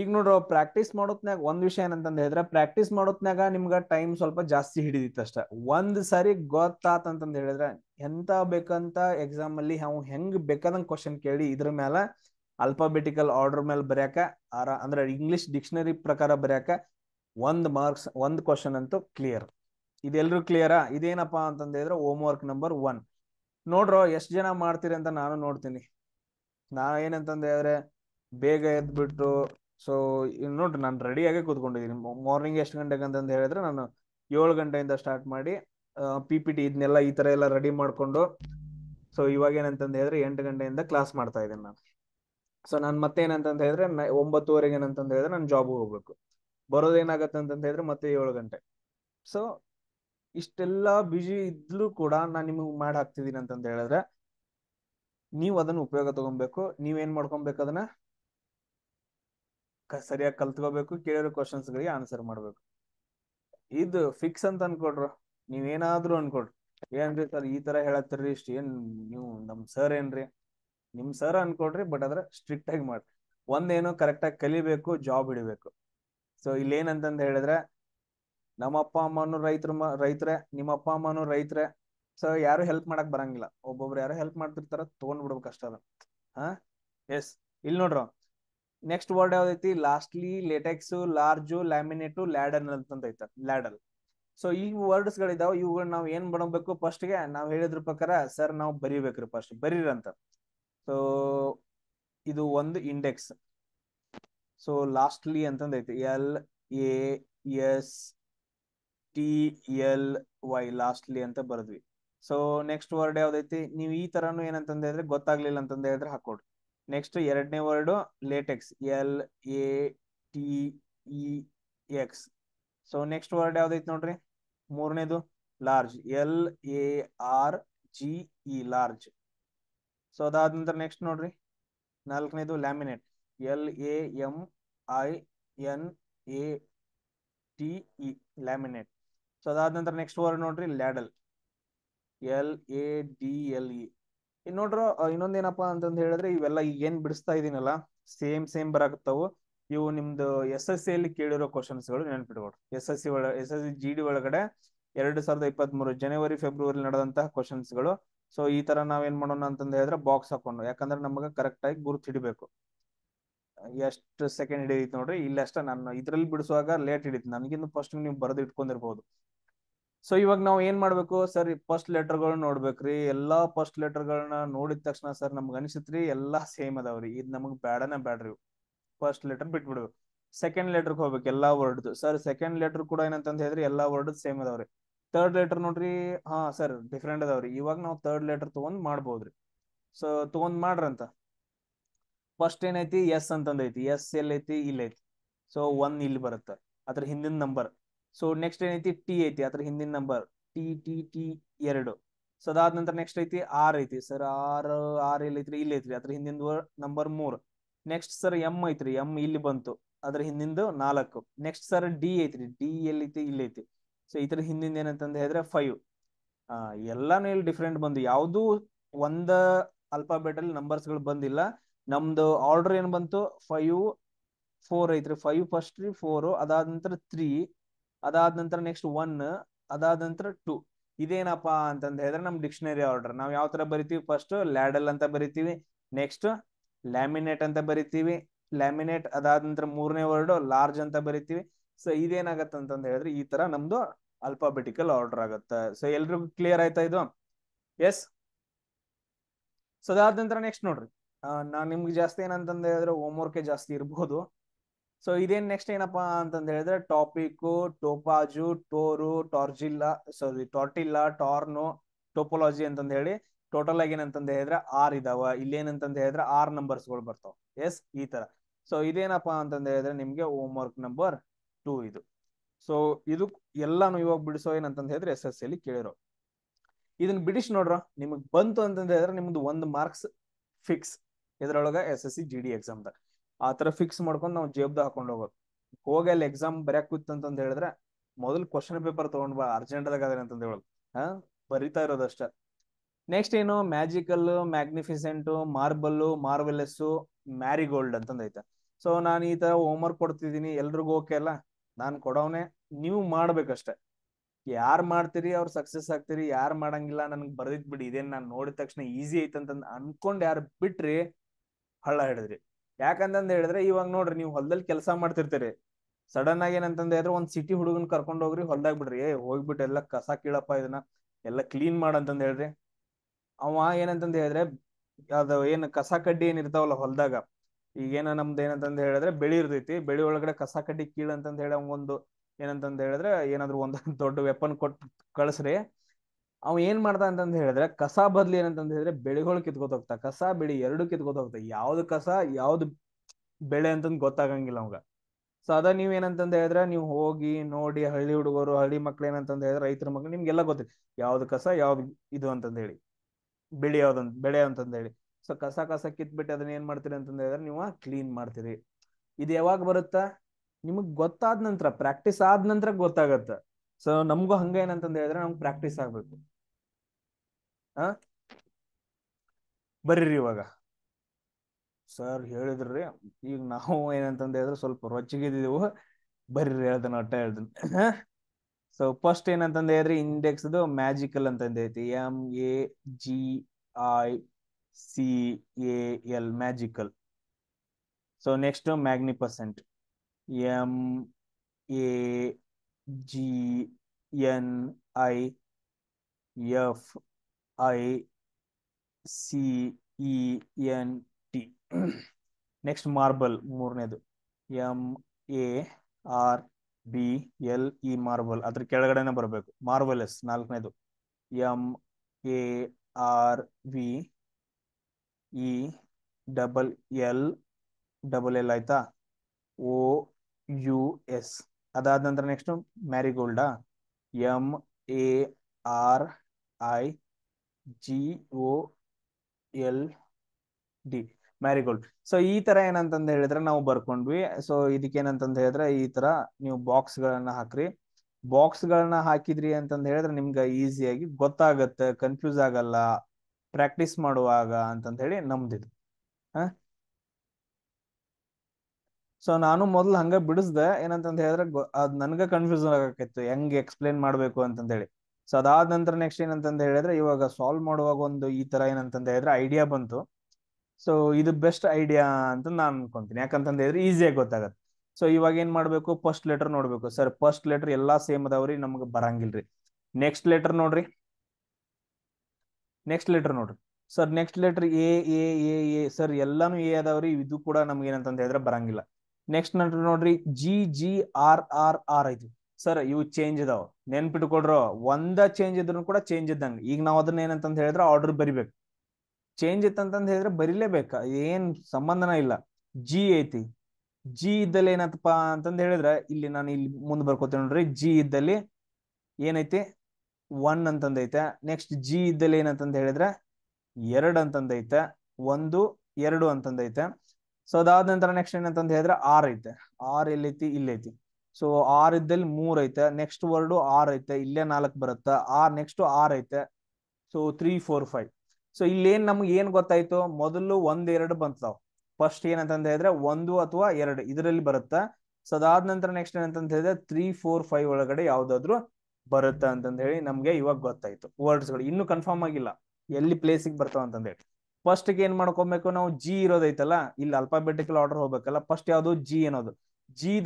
ಈಗ ನೋಡ್ರಿ ಪ್ರಾಕ್ಟೀಸ್ ಮಾಡೋತ್ನಾಗ ಒಂದ್ ವಿಷಯ ಏನಂತಂದ ಹೇಳಿದ್ರೆ ಪ್ರಾಕ್ಟೀಸ್ ಮಾಡೋತ್ನಾಗ ನಿಮ್ಗ ಟೈಮ್ ಸ್ವಲ್ಪ ಜಾಸ್ತಿ ಹಿಡಿದಿತ್ತು ಅಷ್ಟ ಒಂದ್ ಸಾರಿ ಗೊತ್ತಾತಂತಂದ ಹೇಳಿದ್ರೆ ಎಂತ ಬೇಕಂತ ಎಕ್ಸಾಮ್ ಅಲ್ಲಿ ನಾವು ಹೆಂಗ್ ಬೇಕಾದಂಗ್ ಕ್ವಶನ್ ಕೇಳಿ ಇದ್ರ ಮೇಲೆ ಅಲ್ಫಾಬೆಟಿಕಲ್ ಆರ್ಡರ್ ಮೇಲೆ ಬರ್ಯಾಕ ಅಂದ್ರೆ ಇಂಗ್ಲಿಷ್ ಡಿಕ್ಷನರಿ ಪ್ರಕಾರ ಬರ್ಯಾಕ ಒಂದು ಮಾರ್ಕ್ಸ್ ಒಂದು ಕ್ವಶನ್ ಅಂತೂ ಕ್ಲಿಯರ್ ಇದೆಲ್ಲರೂ ಕ್ಲಿಯರಾ ಇದೇನಪ್ಪ ಹೇಳಿದ್ರೆ ಹೋಮ್ ವರ್ಕ್ ನಂಬರ್ ಒನ್ ನೋಡ್ರೋ ಎಷ್ಟು ಜನ ಮಾಡ್ತೀರಿ ಅಂತ ನಾನು ನೋಡ್ತೀನಿ ನಾ ಹೇಳಿದ್ರೆ ಬೇಗ ಎದ್ಬಿಟ್ಟು ಸೊ ನೋಡ್ರಿ ನಾನು ರೆಡಿಯಾಗಿ ಕೂತ್ಕೊಂಡಿದ್ದೀನಿ ಮಾರ್ನಿಂಗ್ ಎಷ್ಟು ಗಂಟೆಗೆ ಅಂತಂದು ಹೇಳಿದ್ರೆ ನಾನು ಏಳು ಗಂಟೆಯಿಂದ ಸ್ಟಾರ್ಟ್ ಮಾಡಿ ಪಿ ಪಿ ಟಿ ಇದನ್ನೆಲ್ಲ ಈ ಥರ ಎಲ್ಲ ರೆಡಿ ಮಾಡಿಕೊಂಡು ಸೊ ಇವಾಗ ಏನಂತಂದು ಹೇಳಿದ್ರೆ ಎಂಟು ಗಂಟೆಯಿಂದ ಕ್ಲಾಸ್ ಮಾಡ್ತಾ ಇದ್ದೀನಿ ನಾನು ಸೊ ನಾನು ಮತ್ತೆ ಏನಂತಂದು ಹೇಳಿದ್ರೆ ಒಂಬತ್ತುವರೆಗೆ ಏನಂತಂದು ಹೇಳಿದ್ರೆ ನಾನು ಜಾಬ್ಗೆ ಹೋಗ್ಬೇಕು ಬರೋದೇನಾಗತ್ತೆ ಅಂತ ಹೇಳಿದ್ರೆ ಮತ್ತೆ ಏಳು ಗಂಟೆ ಸೊ ಇಷ್ಟೆಲ್ಲ ಬಿಜಿ ಇದ್ಲು ಕೂಡ ನಾನು ನಿಮಗೆ ಮಾಡಿ ಹಾಕ್ತಿದ್ದೀನಿ ಅಂತ ಹೇಳಿದ್ರೆ ನೀವು ಅದನ್ನ ಉಪಯೋಗ ತಗೊಬೇಕು ನೀವೇನ್ ಮಾಡ್ಕೊಬೇಕು ಅದನ್ನ ಸರಿಯಾಗಿ ಕಲ್ತ್ಕೋಬೇಕು ಕೇಳಿರೋ ಕ್ವಶನ್ಸ್ ಗಳಿಗೆ ಆನ್ಸರ್ ಮಾಡ್ಬೇಕು ಇದು ಫಿಕ್ಸ್ ಅಂತ ಅನ್ಕೊಡ್ರು ನೀವೇನಾದ್ರೂ ಅನ್ಕೊಡ್ರಿ ಏನ್ರಿ ಸರ್ ಈ ತರ ಹೇಳತ್ತೀರಿ ಇಷ್ಟ ಏನ್ ನೀವು ನಮ್ ಸರ್ ಏನ್ರಿ ನಿಮ್ ಸರ್ ಅನ್ಕೊಡ್ರಿ ಬಟ್ ಅದ್ರ ಸ್ಟ್ರಿಕ್ಟ್ ಆಗಿ ಮಾಡ್ರಿ ಒಂದೇನೋ ಕರೆಕ್ಟ್ ಆಗಿ ಕಲಿಬೇಕು ಜಾಬ್ ಹಿಡಿಬೇಕು ಸೊ ಇಲ್ಲಿ ಏನಂತಂದ ಹೇಳಿದ್ರೆ ನಮ್ಮ ಅಪ್ಪ ಅಮ್ಮನು ರೈತರು ರೈತರೇ ನಿಮ್ಮ ಅಪ್ಪ ಅಮ್ಮನು ರೈತರೇ ಸೊ ಯಾರು ಹೆಲ್ಪ್ ಮಾಡಕ್ ಬರಂಗಿಲ್ಲ ಒಬ್ಬೊಬ್ರು ಯಾರು ಹೆಲ್ಪ್ ಮಾಡ್ತಿರ್ತಾರ ತಗೊಂಡ್ ಅಷ್ಟ ಅದ ಎಸ್ ಇಲ್ಲಿ ನೋಡ್ರಿ ನೆಕ್ಸ್ಟ್ ವರ್ಡ್ ಯಾವ್ದೈತಿ lastly latex large laminate ladder ಅಂತ ಐತ ಲ್ಯಾಡಲ್ ಸೊ ಈ ವರ್ಡ್ಸ್ ಗಳಿದಾವ ಇವುಗಳ್ ನಾವ್ ಏನ್ ಮಾಡಬೇಕು ಫಸ್ಟ್ ಗೆ ನಾವ್ ಹೇಳಿದ್ರ ಪ್ರಕಾರ ಸರ್ ನಾವು ಬರಿಬೇಕ್ರಿ ಫಸ್ಟ್ ಬರೀರಂತ ಸೊ ಇದು ಒಂದು ಇಂಡೆಕ್ಸ್ ಸೊ ಲಾಸ್ಟ್ಲಿ ಅಂತಂದ ಐತಿ L A S T L Y lastly ಅಂತ ಬರದ್ವಿ ಸೊ ನೆಕ್ಸ್ಟ್ ವರ್ಡ್ ಯಾವ್ದೈತಿ ನೀವು ಈ ತರನು ಏನಂತಂದ ಹೇಳಿದ್ರೆ ಗೊತ್ತಾಗ್ಲಿಲ್ಲ ಅಂತಂದ ಹೇಳಿದ್ರೆ ಹಾಕೊಡ್ರಿ ನೆಕ್ಸ್ಟ್ ಎರಡನೇ word latex L A T E X so next word ಯಾವ್ದೈತಿ ನೋಡ್ರಿ ಮೂರನೇದು large L A R G E large so ಅದಾದ ನಂತರ ನೆಕ್ಸ್ಟ್ ನೋಡ್ರಿ ನಾಲ್ಕನೇದು laminate L A M I N A T E laminate so ಅದಾದ ನಂತರ ನೆಕ್ಸ್ಟ್ ವರ್ಡ್ ನೋಡ್ರಿ ladle L A D L E ಇನ್ ಇನ್ನೊಂದ್ ಏನಪ್ಪಾ ಅಂತಂದು ಹೇಳಿದ್ರೆ ಇವೆಲ್ಲ ಏನ್ ಬಿಡಿಸ್ತಾ ಇದೀನಲ್ಲ ಸೇಮ್ ಸೇಮ್ ಬರಾಕತ್ತವು ಇವು ನಿಮ್ದು ಎಸ್ ಎಸ್ ಸಿ ಅಲ್ಲಿ ಕೇಳಿರೋ ಗಳು ನೆನಪಿಡ್ಬೋದು ಎಸ್ ಎಸ್ ಸಿ ಒಳ S S C G D ಒಳಗಡೆ ಎರಡು ಸಾವಿರದ ಮೂರು ಜನವರಿ ಫೆಬ್ರವರಿ ನಡೆದಂತಹ ಕ್ವಶನ್ಸ್ ಗಳು ಸೊ ಈ ತರ ನಾವೇನ್ ಮಾಡೋಣ ಅಂತಂದ್ರೆ ಹೇಳಿದ್ರೆ ಬಾಕ್ಸ್ ಹಾಕೊಂಡು ಯಾಕಂದ್ರೆ ನಮಗೆ ಕರೆಕ್ಟ್ ಆಗಿ ಗುರುತು ಎಷ್ಟು ಸೆಕೆಂಡ್ ಹಿಡಿಯುತ್ತೆ ನೋಡ್ರಿ ಇಲ್ಲಷ್ಟ ನಾನು ಇದ್ರಲ್ಲಿ ಬಿಡಿಸುವಾಗ ಲೇಟ್ ಹಿಡಿತು ನನಗಿಂತ ಫಸ್ಟ್ ನೀವು ಬರೆದು ಇಟ್ಕೊಂಡಿರ್ಬೋದು ಸೊ ಇವಾಗ ನಾವು ಏನ್ ಮಾಡ್ಬೇಕು ಸರ್ ಫಸ್ಟ್ ಲೆಟರ್ ಲೆಟರ್ಗಳನ್ನ ನೋಡ್ಬೇಕ್ರಿ ಎಲ್ಲಾ ಫಸ್ಟ್ ಲೆಟರ್ ಗಳ್ನ ನೋಡಿದ ತಕ್ಷಣ ಸರ್ ನಮ್ಗೆ ಅನಿಸುತ್ತೆ ಎಲ್ಲಾ ಸೇಮ್ ಅದಾವ್ರಿ ಇದು ನಮಗ್ ಬೇಡನ ಬೇಡ್ರಿ ಫಸ್ಟ್ ಲೆಟರ್ ಬಿಟ್ಬಿಡ್ಬೇಕು ಸೆಕೆಂಡ್ ಲೆಟರ್ಗೆ ಹೋಗ್ಬೇಕು ಎಲ್ಲಾ ವರ್ಡ್ದು ಸರ್ ಸೆಕೆಂಡ್ ಲೆಟರ್ ಕೂಡ ಏನಂತ ಹೇಳಿದ್ರಿ ಎಲ್ಲಾ ವರ್ಡ್ ಸೇಮ್ ಅದಾವ್ರಿ ತರ್ಡ್ ಲೆಟರ್ ನೋಡ್ರಿ ಹಾ ಸರ್ ಡಿಫ್ರೆಂಟ್ ಅದಾವ್ರಿ ಇವಾಗ ನಾವು ತರ್ಡ್ ಲೆಟರ್ ತಗೊಂಡ್ ಮಾಡ್ಬೋದ್ರಿ ಸೊ ತಗೊಂಡ್ ಮಾಡ್ರಂತ ಫಸ್ಟ್ ಏನೈತಿ ಎಸ್ ಅಂತಂದೈತಿ ಎಸ್ ಎಲ್ ಐತಿ ಐತಿ ಸೊ ಒನ್ ಇಲ್ಲಿ ಬರುತ್ತೆ ಅದ್ರ ಹಿಂದಿನ ನಂಬರ್ ಸೊ ನೆಕ್ಸ್ಟ್ ಏನೈತಿ ಟಿ ಐತಿ ಅದ್ರ ಹಿಂದಿನ ನಂಬರ್ ಟಿ ಟಿ ಟಿ ಎರಡು ಸೊ ಅದಾದ ನಂತರ ನೆಕ್ಸ್ಟ್ ಐತಿ ಆರ್ ಐತಿ ಸರ್ ಆರ್ ಆರ್ ಎಲ್ ಐತ್ರಿ ಇಲ್ಲಿ ಐತ್ರಿ ಅದ್ರ ಹಿಂದಿನ ನಂಬರ್ ಮೂರ್ ನೆಕ್ಸ್ಟ್ ಸರ್ ಎಂ ಐತ್ರಿ ಎಂ ಇಲ್ಲಿ ಬಂತು ಅದ್ರ ಹಿಂದಿಂದು ನಾಲ್ಕು ನೆಕ್ಸ್ಟ್ ಸರ್ ಡಿ ಐತ್ರಿ ಡಿ ಎಲ್ ಐತಿ ಇಲ್ಲಿ ಐತಿ ಸೊ ಇದ್ರ ಹಿಂದಿಂದ ಏನಂತಂದ ಹೇಳಿದ್ರೆ ಫೈವ್ ಎಲ್ಲಾನು ಇಲ್ಲಿ ಡಿಫ್ರೆಂಟ್ ಬಂದು ಯಾವುದು ಒಂದ ಅಲ್ಫಾಬೆಟ್ ಅಲ್ಲಿ ನಂಬರ್ಸ್ ಗಳು ಬಂದಿಲ್ಲ ನಮ್ದು ಆರ್ಡರ್ ಏನ್ ಬಂತು ಫೈವ್ ಫೋರ್ ಐತ್ರಿ ಫೈವ್ ಫಸ್ಟ್ ರೀ ಫೋರ್ ಅದಾದ ನಂತರ ತ್ರೀ ಅದಾದ ನಂತರ ನೆಕ್ಸ್ಟ್ ಒನ್ ಅದಾದ ನಂತರ ಟೂ ಇದೇನಪ್ಪಾ ಅಂತಂದ ಹೇಳಿದ್ರೆ ನಮ್ ಡಿಕ್ಷನರಿ ಆರ್ಡರ್ ನಾವ್ ಯಾವ ತರ ಬರಿತೀವಿ ಫಸ್ಟ್ ಲ್ಯಾಡಲ್ ಅಂತ ಬರಿತೀವಿ ನೆಕ್ಸ್ಟ್ ಲ್ಯಾಮಿನೇಟ್ ಅಂತ ಬರಿತೀವಿ ಲ್ಯಾಮಿನೇಟ್ ಅದಾದ ನಂತರ ಮೂರನೇ ವರ್ಡ್ ಲಾರ್ಜ್ ಅಂತ ಬರಿತೀವಿ ಸೊ ಇದೇನಾಗತ್ತೆ ಅಂತಂದ ಹೇಳಿದ್ರೆ ಈ ತರ ನಮ್ದು ಅಲ್ಪಾಬೆಟಿಕಲ್ ಆರ್ಡರ್ ಆಗತ್ತೆ ಸೊ ಎಲ್ರಿಗೂ ಕ್ಲಿಯರ್ ಆಯ್ತಾ ಇದು ಎಸ್ ಸೊ ಅದಾದ ನಂತರ ನೆಕ್ಸ್ಟ್ ನೋಡ್ರಿ ನಾ ನಿಮ್ಗೆ ಜಾಸ್ತಿ ಏನಂತಂದ ಹೇಳಿದ್ರೆ ವರ್ಕ್ ಜಾಸ್ತಿ ಇರ್ಬೋದು ಸೊ ಇದೇನ್ ನೆಕ್ಸ್ಟ್ ಏನಪ್ಪಾ ಅಂತಂದ ಹೇಳಿದ್ರೆ ಟಾಪಿಕ್ ಟೋಪಾಜು ಟೋರು ಟಾರ್ಜಿಲ್ಲಾ ಸಾರಿ ಟಾರ್ಟಿಲ್ಲ ಟಾರ್ನು ಟೋಪೊಲಾಜಿ ಅಂತಂದ ಹೇಳಿ ಟೋಟಲ್ ಆಗಿ ಏನಂತಂದ ಹೇಳಿದ್ರೆ ಆರ್ ಇದಾವ ಇಲ್ಲೇನಂತಂದ ಹೇಳಿದ್ರೆ ಆರ್ ನಂಬರ್ಸ್ ಗಳು ಬರ್ತಾವ ಎಸ್ ಈ ತರ ಸೊ ಇದೇನಪ್ಪಾ ಅಂತಂದ ಹೇಳಿದ್ರೆ ನಿಮ್ಗೆ ಹೋಮ್ ವರ್ಕ್ ನಂಬರ್ ಟೂ ಇದು ಸೊ ಇದು ಎಲ್ಲಾನು ಇವಾಗ ಬಿಡಿಸೋ ಏನಂತಂದ ಹೇಳಿದ್ರೆ ಎಸ್ ಎಸ್ ಎಲ್ಲಿ ಕೇಳಿರೋ ಇದನ್ನ ಬಿಡಿಸಿ ನೋಡ್ರ ನಿಮಗ್ ಬಂತು ಅಂತಂದ್ರೆ ಹೇಳಿದ್ರೆ ನಿಮ್ದು ಒಂದು ಮಾರ್ಕ್ಸ್ ಫಿಕ್ಸ್ ಇದ್ರೊಳಗ S S C G D ಎಕ್ಸಾಮ್ದಾಗ ಆ ತರ ಫಿಕ್ಸ್ ಮಾಡ್ಕೊಂಡು ನಾವು ಜೇಬ್ದಾಗ ಹಾಕೊಂಡು ಹೋಗೋದು ಹೋಗಿ ಅಲ್ಲಿ ಎಕ್ಸಾಮ್ ಬರ್ಯಾಕ್ ಅಂತ ಹೇಳಿದ್ರೆ ಮೊದಲು ಕ್ವಶನ್ ಪೇಪರ್ ತಗೊಂಡ್ ಬಾ ಅರ್ಜೆಂಟ್ದಾಗ ಅದೇ ಅಂತ ಹೇಳೋದು ಹಾ ಬರಿತಾ ಇರೋದಷ್ಟ ನೆಕ್ಸ್ಟ್ ಏನು magical magnificent marble marvellous marigold ಅಂತಂದೈತೆ ಐತೆ ಸೊ ನಾನು ಈ ತರ ಹೋಮ್ ವರ್ಕ್ ಕೊಡ್ತಿದ್ದೀನಿ ಎಲ್ರಿಗೂ ಓಕೆ ಅಲ್ಲ ನಾನು ಕೊಡೋನೆ ನೀವು ಮಾಡ್ಬೇಕಷ್ಟೆ ಯಾರು ಮಾಡ್ತೀರಿ ಅವ್ರ ಸಕ್ಸಸ್ ಆಗ್ತೀರಿ ಯಾರು ಮಾಡಂಗಿಲ್ಲ ನನಗೆ ಬರ್ದಿದ್ ಬಿಡಿ ಇದೇನು ನಾನು ನೋಡಿದ ತಕ್ಷಣ ಈಸಿ ಐತಂತಂದು ಅನ್ಕೊಂಡು ಯಾರು ಬಿಟ್ರಿ ಹಳ್ಳ ಹಿಡಿದ್ರಿ ಯಾಕಂತಂದ ಹೇಳಿದ್ರೆ ಇವಾಗ ನೋಡ್ರಿ ನೀವು ಹೊಲದಲ್ಲಿ ಕೆಲಸ ಮಾಡ್ತಿರ್ತೀರಿ ಸಡನ್ ಆಗಿ ಏನಂತಂದ್ರೆ ಒಂದ್ ಸಿಟಿ ಹುಡುಗನ್ ಕರ್ಕೊಂಡು ಹೋಗ್ರಿ ಹೊಲ್ದಾಗ ಬಿಡ್ರಿ ಏ ಹೋಗ್ಬಿಟ್ಟು ಎಲ್ಲ ಕಸ ಕೀಳಪ್ಪ ಇದನ್ನ ಎಲ್ಲ ಕ್ಲೀನ್ ಅಂತಂದ ಹೇಳ್ರಿ ಅವ ಏನಂತಂದ ಹೇಳಿದ್ರೆ ಅದ ಏನ್ ಕಸ ಕಡ್ಡಿ ಏನ್ ಇರ್ತಾವಲ್ಲ ಹೊಲ್ದಾಗ ಏನ ನಮ್ದು ಏನಂತಂದ ಹೇಳಿದ್ರೆ ಬೆಳಿ ಇರ್ತೈತಿ ಬೆಳಿ ಒಳಗಡೆ ಕಸ ಕಡ್ಡಿ ಕೀಳು ಅಂತಂದ ಹೇಳಿ ಅವಂಗೊಂದು ಏನಂತಂದ ಹೇಳಿದ್ರೆ ಏನಾದ್ರು ಒಂದ್ ದೊಡ್ಡ ವೆಪನ್ ಕೊಟ್ ಕಳಿಸ್ರಿ ಅವ್ ಏನ್ ಮಾಡ್ತಾ ಅಂತಂದ್ ಹೇಳಿದ್ರೆ ಕಸ ಬದ್ಲಿ ಏನಂತಂದ್ ಹೇಳಿದ್ರೆ ಬೆಳೆಗಳ್ ಕಿತ್ಕೋತ ಹೋಗ್ತಾ ಕಸ ಬೆಳಿ ಎರಡು ಕಿತ್ಕೋತ ಹೋಗ್ತಾ ಯಾವ್ದು ಕಸ ಯಾವ್ದು ಬೆಳೆ ಅಂತಂದ್ ಗೊತ್ತಾಗಂಗಿಲ್ಲ ಅವ್ಗ ಸೊ ಅದ ನೀವ್ ಏನಂತಂದ್ ಹೇಳಿದ್ರೆ ನೀವು ಹೋಗಿ ನೋಡಿ ಹಳ್ಳಿ ಹುಡುಗರು ಹಳ್ಳಿ ಮಕ್ಳು ಏನಂತಂದ್ ಹೇಳಿದ್ರೆ ರೈತರ ಮಕ್ಳು ನಿಮ್ಗೆಲ್ಲ ಗೊತ್ತಿದೆ ಯಾವ್ದು ಕಸ ಯಾವ್ದು ಇದು ಅಂತಂದ್ ಹೇಳಿ ಬೆಳಿ ಯಾವ್ದಂತ ಬೆಳೆ ಅಂತಂದ್ ಹೇಳಿ ಸೊ ಕಸ ಕಸ ಕಿತ್ಬಿಟ್ಟು ಅದನ್ನ ಏನ್ ಮಾಡ್ತೀರಿ ಅಂತಂದ್ ಹೇಳಿದ್ರೆ ನೀವು ಕ್ಲೀನ್ ಮಾಡ್ತೀರಿ ಇದು ಯಾವಾಗ ಬರುತ್ತಾ ನಿಮಗ್ ಗೊತ್ತಾದ ನಂತರ ಪ್ರಾಕ್ಟೀಸ್ ಆದ ನಂತರ ಗೊತ್ತಾಗತ್ತ ಸೊ ನಮಗೂ ಹಂಗ ಏನಂತಂದ್ ಹೇಳಿದ್ರೆ ನಮ್ಗೆ ಪ್ರಾಕ್ಟೀಸ್ ಆಗ್ಬೇಕು ಬರ್ರಿ ಇವಾಗ ಸರ್ ಹೇಳಿದ್ರಿ ಈಗ ನಾವು ಏನಂತಂದ ಹೇಳಿದ್ರೆ ಸ್ವಲ್ಪ ರೊಚ್ಚಿಗಿದ್ದೆವು ಬರ್ರಿ ಅಟ್ಟ ಒಟ್ಟ ಹೇಳ್ದನ್ ಸೊ ಫಸ್ಟ್ ಏನಂತಂದ ಹೇಳ್ರಿ ಇಂಡೆಕ್ಸ್ ಮ್ಯಾಜಿಕಲ್ ಅಂತಂದ ಐತಿ M A G I C L magical so next magnificent M A G N I F I C E N T next marble ಮೂರನೇದು M A R B L E marble ಅದ್ರ ಕೆಳಗಡೆನೆ ಬರಬೇಕು marvellous ನಾಲ್ಕನೇದು M A R V E double L double L ಆಯ್ತಾ O U S ಅದಾದ ನಂತರ next ಮ್ಯಾರಿಗೋಲ್ಡಾ M A R I G O L D marigold so ಈ ತರ ಏನಂತಂದು ಹೇಳಿದ್ರೆ ನಾವು ಬರ್ಕೊಂಡ್ವಿ ಸೊ ಇದಕ್ಕೆ ಏನಂತ ಹೇಳಿದ್ರೆ ಈ ತರ ನೀವು ಬಾಕ್ಸ್ ಗಳನ್ನ ಹಾಕ್ರಿ ಬಾಕ್ಸ್ ಗಳನ್ನ ಹಾಕಿದ್ರಿ ಅಂತಂದು ಹೇಳಿದ್ರೆ ನಿಮ್ಗೆ ಈಸಿಯಾಗಿ ಗೊತ್ತಾಗತ್ತೆ ಕನ್ಫ್ಯೂಸ್ ಆಗಲ್ಲ ಪ್ರಾಕ್ಟೀಸ್ ಮಾಡುವಾಗ ಅಂತಂದ ಹೇಳಿ ನಮ್ದಿದು ಹ ಸೊ ನಾನು ಮೊದ್ಲು ಹಂಗ ಬಿಡಿಸ್ದೆ ಏನಂತ ಹೇಳಿದ್ರೆ ಅದ್ ನನ್ಗ ಕನ್ಫ್ಯೂಸ್ ಆಗಿತ್ತು ಹೆಂಗ್ ಎಕ್ಸ್ಪ್ಲೇನ್ ಮಾಡ್ಬೇಕು ಅಂತಂದೇಳಿ ಸೊ ಅದಾದ ನಂತರ ನೆಕ್ಸ್ಟ್ ಏನಂತಂದ ಹೇಳಿದ್ರೆ ಇವಾಗ ಸಾಲ್ವ್ ಮಾಡುವಾಗ ಒಂದು ಈ ತರ ಏನಂತಂದ ಹೇಳಿದ್ರೆ ಐಡಿಯಾ ಬಂತು ಸೊ ಇದು ಬೆಸ್ಟ್ ಐಡಿಯಾ ಅಂತ ನಾನು ಅನ್ಕೊಂತೀನಿ ಯಾಕಂತಂದ ಹೇಳಿದ್ರೆ ಈಸಿಯಾಗಿ ಗೊತ್ತಾಗತ್ತೆ ಸೊ ಇವಾಗ ಏನ್ ಮಾಡ್ಬೇಕು ಫಸ್ಟ್ ಲೆಟರ್ ನೋಡ್ಬೇಕು ಸರ್ ಫಸ್ಟ್ ಲೆಟರ್ ಎಲ್ಲಾ ಸೇಮ್ ಅದಾವ್ರಿ ನಮ್ಗೆ ಬರಂಗಿಲ್ರಿ ನೆಕ್ಸ್ಟ್ ಲೆಟರ್ ನೋಡ್ರಿ ನೆಕ್ಸ್ಟ್ ಲೆಟರ್ ನೋಡ್ರಿ sir next letter A A A A sir ಎಲ್ಲಾನು ಎ ಅದಾವ್ರಿ ಇದು ಕೂಡ ನಮ್ಗೆ ಏನಂತ ಹೇಳಿದ್ರೆ ಬರಂಗಿಲ್ಲ ನೆಕ್ಸ್ಟ್ ಲೆಟರ್ ನೋಡ್ರಿ G G R R R ಐತಿ ಸರ್ ಇವು ಚೇಂಜ್ ಇದಾವ ನೆನ್ಪಿಟ್ಕೊಡ್ರು ಒಂದ ಚೇಂಜ್ ಇದ್ರು ಕೂಡ ಚೇಂಜ್ ಇದ್ದಂಗೆ ಈಗ ನಾವು ಅದನ್ನ ಏನಂತಂದ್ ಹೇಳಿದ್ರೆ ಆರ್ಡರ್ ಬರಿಬೇಕು ಚೇಂಜ್ ಇತ್ತಂತಂದ್ ಹೇಳಿದ್ರೆ ಬರಿಲೇಬೇಕ ಏನ್ ಸಂಬಂಧನ ಇಲ್ಲ ಜಿ ಐತಿ ಜಿ ಇದ್ದಲ್ಲಿ ಏನಂತಪ್ಪ ಅಂತಂದ್ ಹೇಳಿದ್ರೆ ಇಲ್ಲಿ ನಾನು ಇಲ್ಲಿ ಮುಂದೆ ಬರ್ಕೋತೇನೆ ನೋಡ್ರಿ ಜಿ ಇದ್ದಲ್ಲಿ ಏನೈತಿ ಒನ್ ಅಂತಂದೈತೆ ನೆಕ್ಸ್ಟ್ ಜಿ ಇದ್ದಲ್ಲಿ ಏನಂತಂದ್ ಹೇಳಿದ್ರೆ ಎರಡು ಅಂತಂದೈತೆ ಒಂದು ಎರಡು ಅಂತಂದೈತೆ ಸೊ ಅದಾದ ನಂತರ ನೆಕ್ಸ್ಟ್ ಏನಂತಂದ್ ಹೇಳಿದ್ರೆ ಆರ್ ಐತೆ ಆರ್ ಎಲ್ಲೈತಿ ಇಲ್ಲೈತಿ ಸೊ ಆರ್ ಇದ್ದಲ್ಲಿ ಮೂರ್ ಐತೆ ನೆಕ್ಸ್ಟ್ ವರ್ಡ್ ಆರ್ ಐತೆ ಇಲ್ಲೇ ನಾಲ್ಕು ಬರುತ್ತೆ ಆರ್ ನೆಕ್ಸ್ಟ್ ಆರ್ ಐತೆ so three four five so ಏನ್ ನಮ್ಗೆ ಏನ್ ಗೊತ್ತಾಯ್ತು ಮೊದಲು ಒಂದ್ ಎರಡು ಬಂತಾವ್ ಫಸ್ಟ್ ಏನಂತ ಹೇಳಿದ್ರೆ ಒಂದು ಅಥವಾ ಎರಡು ಇದರಲ್ಲಿ ಬರುತ್ತೆ ಸದಾದ ನಂತರ ನೆಕ್ಸ್ಟ್ ಏನಂತ ಹೇಳಿದ್ರೆ ತ್ರೀ ಫೋರ್ ಫೈವ್ ಒಳಗಡೆ ಯಾವ್ದಾದ್ರು ಬರುತ್ತ ಅಂತಂದ ಹೇಳಿ ನಮ್ಗೆ ಇವಾಗ ಗೊತ್ತಾಯ್ತು ವರ್ಡ್ಸ್ ಗಳು ಇನ್ನು ಕನ್ಫರ್ಮ್ ಆಗಿಲ್ಲ ಎಲ್ಲಿ ಪ್ಲೇಸಿಗೆ ಬರ್ತಾವ ಅಂತಂದ ಹೇಳಿ ಫಸ್ಟ್ ಏನ್ ಮಾಡ್ಕೊಬೇಕು ನಾವು ಜಿ ಇರೋದೈತಲ್ಲ ಇಲ್ಲಿ ಅಲ್ಪಾಬೆಟಿಕಲ್ ಆರ್ಡರ್ ಹೋಗ್ಬೇಕಲ್ಲ ಫಸ್ಟ್ ಯಾವ್ದು ಜಿ ಅನ್ನೋದು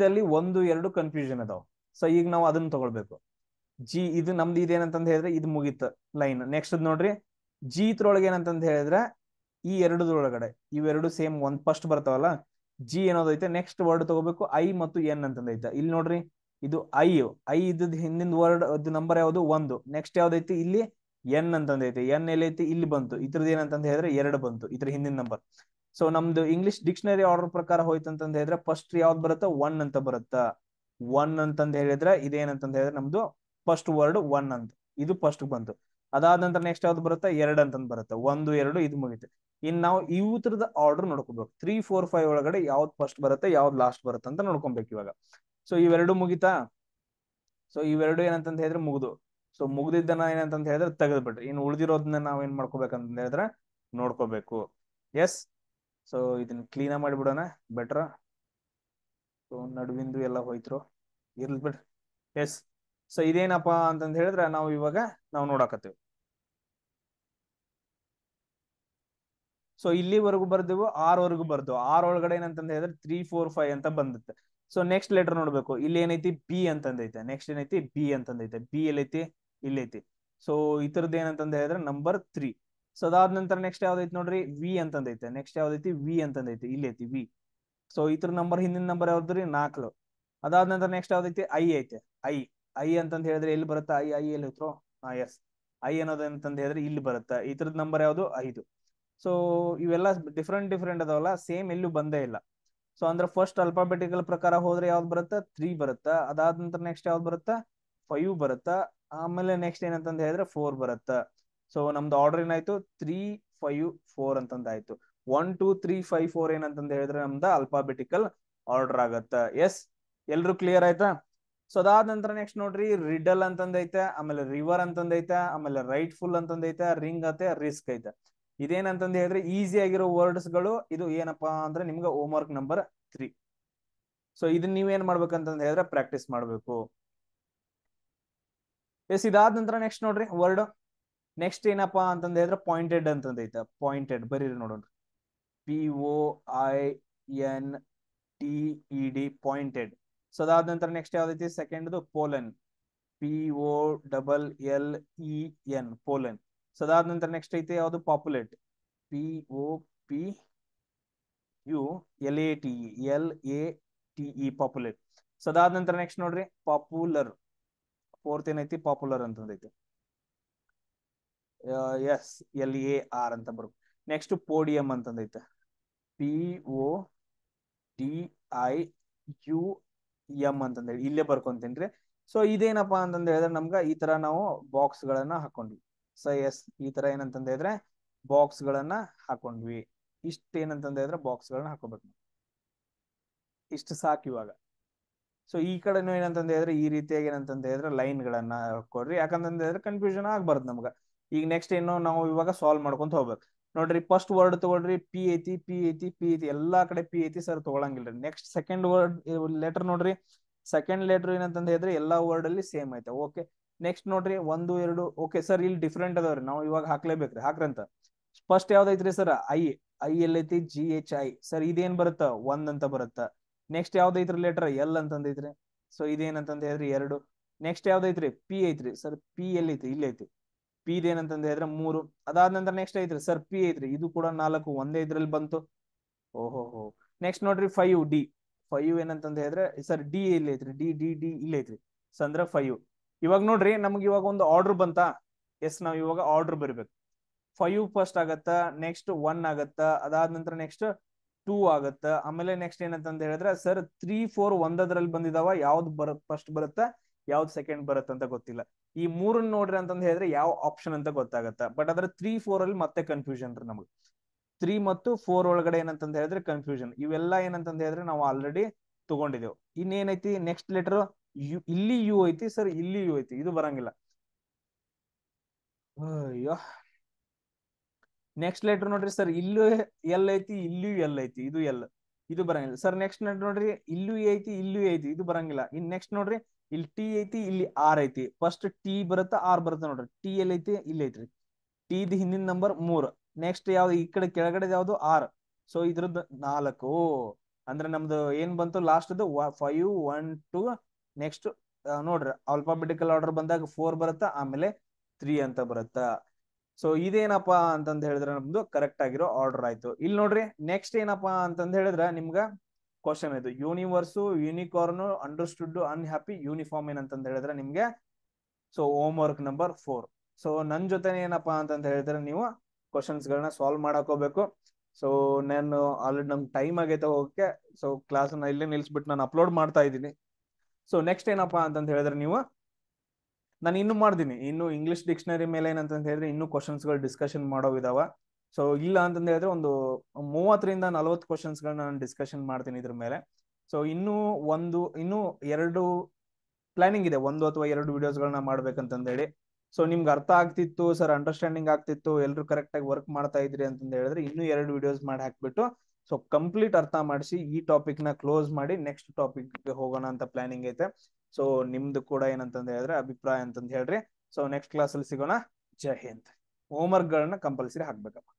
ದಲ್ಲಿ ಒಂದು ಎರಡು ಕನ್ಫ್ಯೂಷನ್ ಅದಾವ ಸೊ ಈಗ ನಾವು ಅದನ್ನ ತಗೊಳ್ಬೇಕು ಜಿ ಇದು ನಮ್ದು ಇದೇನಂತಂದ ಹೇಳಿದ್ರೆ ಇದು ಮುಗೀತ ಲೈನ್ ನೆಕ್ಸ್ಟ್ ನೋಡ್ರಿ ಜಿ ಇದ್ರೊಳಗೆ ಏನಂತಂದ ಹೇಳಿದ್ರೆ ಈ ಎರಡುದ್ರೊಳಗಡೆ ಇವೆರಡು ಸೇಮ್ ಒಂದ್ ಫಸ್ಟ್ ಬರ್ತಾವಲ್ಲ ಜಿ ಏನೋದೈತೆ ನೆಕ್ಸ್ಟ್ ವರ್ಡ್ ತಗೋಬೇಕು ಐ ಮತ್ತು ಎನ್ ಅಂತಂದೈತೆ ಇಲ್ಲಿ ನೋಡ್ರಿ ಇದು ಐ ಐ ಇದ್ ಹಿಂದಿನ ವರ್ಡ್ ಅದು ನಂಬರ್ ಯಾವುದು ಒಂದು ನೆಕ್ಸ್ಟ್ ಯಾವ್ದೈತಿ ಇಲ್ಲಿ ಎನ್ ಅಂತಂದೈತೆ ಎನ್ ಎಲ್ಲೈತಿ ಇಲ್ಲಿ ಬಂತು ಇದ್ರದ್ದು ಏನಂತ ಹೇಳಿದ್ರೆ ಎರಡು ಬಂತು ಇದ್ರ ಹಿಂದಿನ ನಂಬರ್ ಸೊ ನಮ್ದು ಇಂಗ್ಲಿಷ್ ಡಿಕ್ಷನರಿ ಆರ್ಡರ್ ಪ್ರಕಾರ ಅಂತ ಹೇಳಿದ್ರೆ ಫಸ್ಟ್ ಯಾವ್ದು ಬರುತ್ತೆ ಒನ್ ಅಂತ ಬರುತ್ತ ಒನ್ ಅಂತಂದ ಹೇಳಿದ್ರೆ ಇದೇನಂತ ಹೇಳಿದ್ರೆ ನಮ್ದು ಫಸ್ಟ್ ವರ್ಡ್ ಒನ್ ಅಂತ ಇದು ಫಸ್ಟ್ ಬಂತು ಅದಾದ ನಂತರ ನೆಕ್ಸ್ಟ್ ಯಾವ್ದು ಬರುತ್ತೆ ಎರಡ್ ಅಂತಂದ್ ಬರುತ್ತೆ ಒಂದು ಎರಡು ಇದು ಮುಗಿತು ಇನ್ ನಾವು ಇವ್ ತರದ ಆರ್ಡರ್ ನೋಡ್ಕೋಬೇಕು ತ್ರೀ ಫೋರ್ ಫೈವ್ ಒಳಗಡೆ ಯಾವ್ದು ಫಸ್ಟ್ ಬರುತ್ತೆ ಯಾವ್ದು ಲಾಸ್ಟ್ ಬರುತ್ತೆ ಅಂತ ನೋಡ್ಕೊಬೇಕು ಇವಾಗ ಸೊ ಇವೆರಡು ಮುಗಿತಾ ಸೊ ಇವೆರಡು ಏನಂತ ಹೇಳಿದ್ರೆ ಮುಗಿದು ಸೊ ಮುಗ್ದಿದ್ದನ್ನ ಏನಂತ ಹೇಳಿದ್ರೆ ತೆಗೆದ್ಬಿಟ್ರಿ ಇನ್ನು ಉಳಿದಿರೋದನ್ನ ನಾವ್ ಏನ್ ಮಾಡ್ಕೋಬೇಕಂತ ಹೇಳಿದ್ರೆ ನೋಡ್ಕೋಬೇಕು ಎಸ್ ಸೊ ಇದನ್ನ ಕ್ಲೀನ್ ಮಾಡಿಬಿಡೋಣ ಬೆಟ್ರ ಸೊ ನಡುವಿಂದು ಎಲ್ಲ ಹೋಯ್ತರು ಇರ್ಲಿ ಬಿಡ್ರಿ ಎಸ್ ಸೊ ಇದೇನಪ್ಪ ಅಂತಂದು ಹೇಳಿದ್ರೆ ನಾವು ಇವಾಗ ನಾವು ನೋಡಾಕತ್ತೀವಿ ಸೊ ಇಲ್ಲಿವರೆಗೂ ಬರ್ದೇವು ವರೆಗೂ ಬರ್ದು ಆರ್ ಒಳಗಡೆ ಏನಂತ ಹೇಳಿದ್ರೆ ತ್ರೀ ಫೋರ್ ಫೈವ್ ಅಂತ ಬಂದತ್ತೆ ಸೊ ನೆಕ್ಸ್ಟ್ ಲೆಟರ್ ನೋಡ್ಬೇಕು ಇಲ್ಲಿ ಏನೈತಿ ಬಿ ಅಂತಂದೈತೆ ನೆಕ್ಸ್ಟ್ ಏನೈತಿ ಬಿ ಅಂತಂದೈತೆ ಬಿ ಎಲ್ಲೈತಿ ಇಲ್ಲೈತಿ ಸೊ ಈ ತರದ್ದು ಏನಂತಂದು ಹೇಳಿದ್ರೆ ನಂಬರ್ ತ್ರೀ ಸೊ ಅದಾದ ನಂತರ ನೆಕ್ಸ್ಟ್ ಯಾವ್ದೈತಿ ನೋಡ್ರಿ ವಿ ಅಂತಂದೈತೆ ನೆಕ್ಸ್ಟ್ ಯಾವ್ದೈತಿ ವಿ ಅಂತಂದೈತಿ ಇಲ್ಲಿ ಐತಿ ವಿ ಸೊ ಇತರ ನಂಬರ್ ಹಿಂದಿನ ನಂಬರ್ ಯಾವ್ದ್ರಿ ನಾಲ್ಕು ಅದಾದ ನಂತರ ನೆಕ್ಸ್ಟ್ ಯಾವ್ದೈತಿ ಐ ಐತೆ ಐ ಐ ಅಂತ ಹೇಳಿದ್ರೆ ಎಲ್ಲಿ ಬರುತ್ತೆ ಐ ಐ ಎಲ್ಲಿ ಹೋಯ್ತು ಹಾ ಎಸ್ ಐ ಅನ್ನೋದು ಅಂತಂದ ಹೇಳಿದ್ರೆ ಇಲ್ಲಿ ಬರುತ್ತೆ ಇತರದ ನಂಬರ್ ಯಾವ್ದು ಐದು ಸೊ ಇವೆಲ್ಲ ಡಿಫ್ರೆಂಟ್ ಡಿಫ್ರೆಂಟ್ ಅದಾವಲ್ಲ ಸೇಮ್ ಎಲ್ಲೂ ಬಂದೇ ಇಲ್ಲ ಸೊ ಅಂದ್ರೆ ಫಸ್ಟ್ ಅಲ್ಫಾಬೆಟಿಕಲ್ ಪ್ರಕಾರ ಹೋದ್ರೆ ಯಾವ್ದು ಬರುತ್ತೆ ತ್ರೀ ಬರುತ್ತೆ ಅದಾದ ನಂತರ ನೆಕ್ಸ್ಟ್ ಯಾವ್ದು ಬರುತ್ತೆ ಫೈವ್ ಬರುತ್ತೆ ಆಮೇಲೆ ನೆಕ್ಸ್ಟ್ ಏನಂತಂದ್ರೆ ಹೇಳಿದ್ರೆ ಫೋರ್ ಬರುತ್ತೆ ಸೊ ನಮ್ದು ಆರ್ಡರ್ ಏನಾಯ್ತು ತ್ರೀ ಫೈವ್ ಫೋರ್ ಅಂತಂದಾಯ್ತು one two three five four ಏನಂತ ಹೇಳಿದ್ರೆ ನಮ್ದು ಅಲ್ಫಾಬೆಟಿಕಲ್ ಆರ್ಡರ್ ಆಗತ್ತ ಎಸ್ ಎಲ್ರು ಕ್ಲಿಯರ್ ಆಯ್ತಾ ಸೊ ಅದಾದ ನಂತರ ನೆಕ್ಸ್ಟ್ ನೋಡ್ರಿ ರಿಡಲ್ ಅಂತಂದೈತೆ ಆಮೇಲೆ ರಿವರ್ ಅಂತಂದೈತೆ ಆಮೇಲೆ ರೈಟ್ ಫುಲ್ ಅಂತಂದೈತೆ ರಿಂಗ್ ಐತೆ ರಿಸ್ಕ್ ಐತೆ ಇದೇನಂತಂದ ಹೇಳಿದ್ರೆ ಈಸಿ ಆಗಿರೋ ವರ್ಡ್ಸ್ ಗಳು ಇದು ಏನಪ್ಪಾ ಅಂದ್ರೆ ನಿಮ್ಗೆ homework number three so ಇದನ್ನ ನೀವೇನ್ ಮಾಡ್ಬೇಕಂತ ಹೇಳಿದ್ರೆ ಪ್ರಾಕ್ಟೀಸ್ ಮಾಡ್ಬೇಕು ಎಸ್ ಇದಾದ ನಂತರ ನೆಕ್ಸ್ಟ್ ನೋಡ್ರಿ ವರ್ಡ್ ನೆಕ್ಸ್ಟ್ ಏನಪ್ಪಾ ಅಂತಂದ ಹೇಳಿದ್ರೆ ಪಾಯಿಂಟೆಡ್ ಅಂತಂದ ಪಾಯಿಂಟೆಡ್ ಬರೀರಿ ನೋಡೋಣ P O I N T E D pointed so ಅದಾದ ನಂತರ ನೆಕ್ಸ್ಟ್ ಯಾವ್ದೈತಿ ಸೆಕೆಂಡ್ದು pollen P O double L E N pollen so ಅದಾದ ನಂತರ ನೆಕ್ಸ್ಟ್ ಐತೆ ಯಾವ್ದು populate P O P U L A T L A T E populate so ಅದಾದ ನಂತರ ನೆಕ್ಸ್ಟ್ ನೋಡ್ರಿ ಪಾಪ್ಯುಲರ್ ಫೋರ್ತ್ ಏನೈತಿ ಪಾಪ್ಯುಲರ್ ಅಂತಂದೈತಿ ಎಸ್ ಎಲ್ ಎ ಆರ್ ಅಂತ ಬರ್ಬೇಕು ನೆಕ್ಸ್ಟ್ ಪೋಡಿಯಂ ಅಂತಂದೈತೆ P O D I U M ಅಂತಂದೇಳಿ ಇಲ್ಲೇ ಬರ್ಕೊಂತೀನ್ರಿ ಸೊ ಇದೇನಪ್ಪಾ ಅಂತಂದ ಹೇಳಿದ್ರೆ ನಮ್ಗೆ ಈ ತರ ನಾವು ಬಾಕ್ಸ್ ಗಳನ್ನ ಹಾಕೊಂಡ್ವಿ ಸೊ ಎಸ್ ಈ ತರ ಏನಂತಂದ ಹೇಳಿದ್ರೆ ಬಾಕ್ಸ್ ಗಳನ್ನ ಹಾಕೊಂಡ್ವಿ ಇಷ್ಟ ಏನಂತಂದ ಹೇಳಿದ್ರೆ ಬಾಕ್ಸ್ ಗಳನ್ನ ಹಾಕೋಬೇಕು ಇಷ್ಟು ಸಾಕು ಇವಾಗ ಸೊ ಈ ಕಡೆನೂ ಏನಂತಂದ ಹೇಳಿದ್ರೆ ಈ ರೀತಿಯಾಗಿ ಏನಂತಂದ ಹೇಳಿದ್ರೆ ಲೈನ್ ಗಳನ್ನ ಕೊಡ್ರಿ ಯಾಕಂತಂದ ಹೇಳಿದ್ರೆ ಕನ್ಫ್ಯೂಷನ್ ಆಗ್ಬಾರ್ದು ನಮ್ಗ ಈಗ ನೆಕ್ಸ್ಟ್ ಏನು ನಾವು ಇವಾಗ ಸಾಲ್ವ್ ಮಾಡ್ಕೊಂತ ಹೋಗ್ಬೇಕು ನೋಡ್ರಿ ಫಸ್ಟ್ ವರ್ಡ್ ತಗೊಳ್ರಿ ಪಿ ಐತಿ ಪಿ ಐತಿ ಪಿ ಐತಿ ಎಲ್ಲಾ ಕಡೆ ಪಿ ಐತಿ ಸರ್ ತಗೊಳಂಗಿಲ್ರಿ ನೆಕ್ಸ್ಟ್ ಸೆಕೆಂಡ್ ವರ್ಡ್ ಲೆಟರ್ ನೋಡ್ರಿ ಸೆಕೆಂಡ್ ಲೆಟರ್ ಏನಂತ ಹೇಳಿದ್ರೆ ಎಲ್ಲಾ ವರ್ಡ್ ಅಲ್ಲಿ ಸೇಮ್ ಐತೆ ಓಕೆ ನೆಕ್ಸ್ಟ್ ನೋಡ್ರಿ ಒಂದು ಎರಡು ಓಕೆ ಸರ್ ಇಲ್ಲಿ ಡಿಫ್ರೆಂಟ್ ಅದಾವ್ರಿ ನಾವು ಇವಾಗ ಹಾಕ್ಲೇಬೇಕ್ರಿ ಹಾಕ್ರಂತ ಫಸ್ಟ್ ಯಾವ್ದೈತ್ರಿ ಸರ್ ಐ ಐ ಎಲ್ ಐತಿ ಜಿ ಎಚ್ ಐ ಸರ್ ಇದೇನ್ ಬರುತ್ತ ಒಂದ್ ಅಂತ ಬರುತ್ತ ನೆಕ್ಸ್ಟ್ ಯಾವ್ದೈತ್ರಿ ಲೆಟರ್ ಎಲ್ ಅಂತಂದೈತ್ರಿ ಸೊ ಇದೇನಂತಂದ ಹೇಳಿದ್ರಿ ಎರಡು ನೆಕ್ಸ್ಟ್ ಯಾವ್ದೈತ್ರಿ ಪಿ ಐತ್ರಿ ಸರ್ ಪಿ ಎಲ್ ಐತಿ ಇಲ್ಲೈತಿ ಪಿ ಇದೆ ಹೇಳಿದ್ರೆ ಮೂರು ಅದಾದ ನಂತರ ನೆಕ್ಸ್ಟ್ ಐತ್ರಿ ಸರ್ ಪಿ ಐತ್ರಿ ಇದು ಕೂಡ ನಾಲ್ಕು ಒಂದೇ ಇದ್ರಲ್ಲಿ ಬಂತು ಓಹೋ ಹೋ ನೆಕ್ಸ್ಟ್ ನೋಡ್ರಿ ಫೈವ್ ಡಿ ಫೈವ್ ಏನಂತಂದ ಹೇಳಿದ್ರೆ ಸರ್ ಡಿ ಇಲ್ಲಿ ಐತ್ರಿ ಡಿ ಡಿ ಡಿ ಇಲ್ಲಿ ಐತ್ರಿ ಸಂದ್ರ ಫೈವ್ ಇವಾಗ ನೋಡ್ರಿ ನಮ್ಗೆ ಇವಾಗ ಒಂದು ಆರ್ಡರ್ ಬಂತ ಎಸ್ ನಾವು ಇವಾಗ ಆರ್ಡರ್ ಬರಬೇಕು ಫೈವ್ ಫಸ್ಟ್ ಆಗತ್ತ ನೆಕ್ಸ್ಟ್ ಒನ್ ಆಗತ್ತ ಅದಾದ ನಂತರ ನೆಕ್ಸ್ಟ್ ಟೂ ಆಗತ್ತ ಆಮೇಲೆ ನೆಕ್ಸ್ಟ್ ಏನಂತಂದ ಹೇಳಿದ್ರೆ ಸರ್ ತ್ರೀ ಫೋರ್ ಒಂದದ್ರಲ್ಲಿ ಬಂದಿದಾವ ಯಾವ್ದು ಬರ ಫಸ್ಟ್ ಬರುತ್ತಾ ಯಾವ್ದು ಸೆಕೆಂಡ್ ಬರುತ್ತಂತ ಗೊತ್ತಿಲ್ಲ ಈ ಮೂರನ್ನ ನೋಡ್ರಿ ಅಂತಂದ್ ಹೇಳಿದ್ರೆ ಯಾವ ಆಪ್ಷನ್ ಅಂತ ಗೊತ್ತಾಗತ್ತ ಬಟ್ ಅದ್ರ ತ್ರೀ ಫೋರ್ ಅಲ್ಲಿ ಮತ್ತೆ ಕನ್ಫ್ಯೂಷನ್ ರೀ ನಮ್ಗೆ ತ್ರೀ ಮತ್ತು ಫೋರ್ ಒಳಗಡೆ ಏನಂತ ಹೇಳಿದ್ರೆ ಕನ್ಫ್ಯೂಷನ್ ಇವೆಲ್ಲ ಏನಂತ ಹೇಳಿದ್ರೆ ನಾವು ಆಲ್ರೆಡಿ ತಗೊಂಡಿದ್ದೇವೆ ಇನ್ನೇನೈತಿ ನೆಕ್ಸ್ಟ್ ಲೆಟರ್ ಯು ಇಲ್ಲಿ ಯು ಐತಿ ಸರ್ ಇಲ್ಲಿ ಯು ಐತಿ ಇದು ಬರಂಗಿಲ್ಲ ಅಯ್ಯೋ ನೆಕ್ಸ್ಟ್ ಲೆಟರ್ ನೋಡ್ರಿ ಸರ್ ಇಲ್ಲೂ ಎಲ್ ಐತಿ ಇಲ್ಲೂ ಎಲ್ ಐತಿ ಇದು ಎಲ್ ಇದು ಬರಂಗಿಲ್ಲ ಸರ್ ನೆಕ್ಸ್ಟ್ ಲೆಟರ್ ನೋಡ್ರಿ ಇಲ್ಲೂ ಐತಿ ಇಲ್ಲೂ ಐತಿ ಇದು ಬರಂಗಿಲ್ಲ ಇನ್ ನೆಕ್ಸ್ಟ್ ನೋಡ್ರಿ ಇಲ್ಲಿ ಟಿ ಐತಿ ಇಲ್ಲಿ ಆರ್ ಐತಿ ಫಸ್ಟ್ ಟಿ ಬರುತ್ತ ಆರ್ ಬರುತ್ತ ನೋಡ್ರಿ ಟಿ ಎಲ್ ಐತಿ ಇಲ್ಲಿ ಐತ್ರಿ ಟಿ ದ ಹಿಂದಿನ ನಂಬರ್ ಮೂರ್ ನೆಕ್ಸ್ಟ್ ಯಾವ್ದು ಈ ಕಡೆ ಕೆಳಗಡೆ ಯಾವ್ದು ಆರ್ ಸೊ ಇದ್ರದ್ದು ನಾಲ್ಕು ಅಂದ್ರೆ ನಮ್ದು ಏನ್ ಬಂತು last five one two next ನೋಡ್ರಿ ಅಲ್ಫಾಬೆಟಿಕಲ್ ಆರ್ಡರ್ ಬಂದಾಗ ಫೋರ್ ಬರುತ್ತಾ ಆಮೇಲೆ ತ್ರೀ ಅಂತ ಬರುತ್ತಾ ಸೊ ಇದೇನಪ್ಪಾ ಅಂತಂದ ಹೇಳಿದ್ರೆ ನಮ್ದು ಕರೆಕ್ಟ್ ಆಗಿರೋ ಆರ್ಡರ್ ಆಯ್ತು ಇಲ್ಲಿ ನೋಡ್ರಿ ನೆಕ್ಸ್ಟ್ ಏನಪ್ಪಾ ಅಂತಂದ ಹೇಳಿದ್ರ ನಿಮ್ಗ ಕ್ವಶನ್ ಇದು universe unicorn understood unhappy uniform ಏನಂತ ಹೇಳಿದ್ರೆ ನಿಮ್ಗೆ so homework number four so ನನ್ ಜೊತೆ ಏನಪ್ಪಾ ಅಂತ ಹೇಳಿದ್ರೆ ನೀವು ಕ್ವಶನ್ಸ್ ಗಳನ್ನ ಸಾಲ್ವ್ ಮಾಡಕೋಬೇಕು ಸೊ ನಾನು ಆಲ್ರೆಡಿ ನಮ್ಗೆ ಟೈಮ್ ಆಗೈತೆ ಹೋಗಕ್ಕೆ ಸೊ ಕ್ಲಾಸ್ ಇಲ್ಲೇ ನಿಲ್ಸ್ಬಿಟ್ಟು ನಾನು ಅಪ್ಲೋಡ್ ಮಾಡ್ತಾ ಇದ್ದೀನಿ ಸೊ ನೆಕ್ಸ್ಟ್ ಏನಪ್ಪಾ ಅಂತ ಹೇಳಿದ್ರೆ ನೀವು ನಾನು ಇನ್ನು ಮಾಡ್ತೀನಿ ಇನ್ನು ಇಂಗ್ಲಿಷ್ ಡಿಕ್ಷನರಿ ಮೇಲೆ ಏನಂತ ಹೇಳಿದ್ರೆ ಇನ್ನು ಇನ್ನೂ ಕ್ವಶನ್ಸ್ಗಳು ಡಿಸ್ಕಷನ್ ಮಾಡೋವಿದಾವ ಸೊ ಇಲ್ಲ ಅಂತಂದೇಳಿದ್ರೆ ಹೇಳಿದ್ರೆ ಒಂದು ಮೂವತ್ತರಿಂದ ನಲವತ್ತು ಕ್ವಶನ್ಸ್ ನಾನು ಡಿಸ್ಕಷನ್ ಮಾಡ್ತೀನಿ ಇದ್ರ ಮೇಲೆ ಸೊ ಇನ್ನೂ ಒಂದು ಇನ್ನು ಎರಡು ಪ್ಲಾನಿಂಗ್ ಇದೆ ಒಂದು ಅಥವಾ ಎರಡು ವಿಡಿಯೋಸ್ಗಳನ್ನ ಗಳನ್ನ ಹೇಳಿ ಸೊ ನಿಮ್ಗೆ ಅರ್ಥ ಆಗ್ತಿತ್ತು ಸರ್ ಅಂಡರ್ಸ್ಟ್ಯಾಂಡಿಂಗ್ ಆಗ್ತಿತ್ತು ಎಲ್ಲರೂ ಕರೆಕ್ಟ್ ಆಗಿ ವರ್ಕ್ ಮಾಡ್ತಾ ಇದ್ರಿ ಅಂತ ಹೇಳಿದ್ರೆ ಇನ್ನೂ ಎರಡು ವಿಡಿಯೋಸ್ ಮಾಡಿ ಹಾಕ್ಬಿಟ್ಟು ಸೊ ಕಂಪ್ಲೀಟ್ ಅರ್ಥ ಮಾಡಿಸಿ ಈ ಟಾಪಿಕ್ ನ ಕ್ಲೋಸ್ ಮಾಡಿ ನೆಕ್ಸ್ಟ್ ಟಾಪಿಕ್ ಗೆ ಹೋಗೋಣ ಅಂತ ಪ್ಲಾನಿಂಗ್ ಐತೆ ಸೊ ನಿಮ್ದು ಕೂಡ ಏನಂತಂದ ಹೇಳಿದ್ರೆ ಅಭಿಪ್ರಾಯ ಅಂತಂದು ಹೇಳ್ರಿ ಸೊ ನೆಕ್ಸ್ಟ್ ಕ್ಲಾಸಲ್ಲಿ ಸಿಗೋಣ ಜಯ ಹಿಂದ್ ಹೋಮ್ ವರ್ಕ್ ಗಳನ್ನ ಕಂಪಲ್ಸರಿ ಹಾಕ್ಬೇಕಪ್ಪ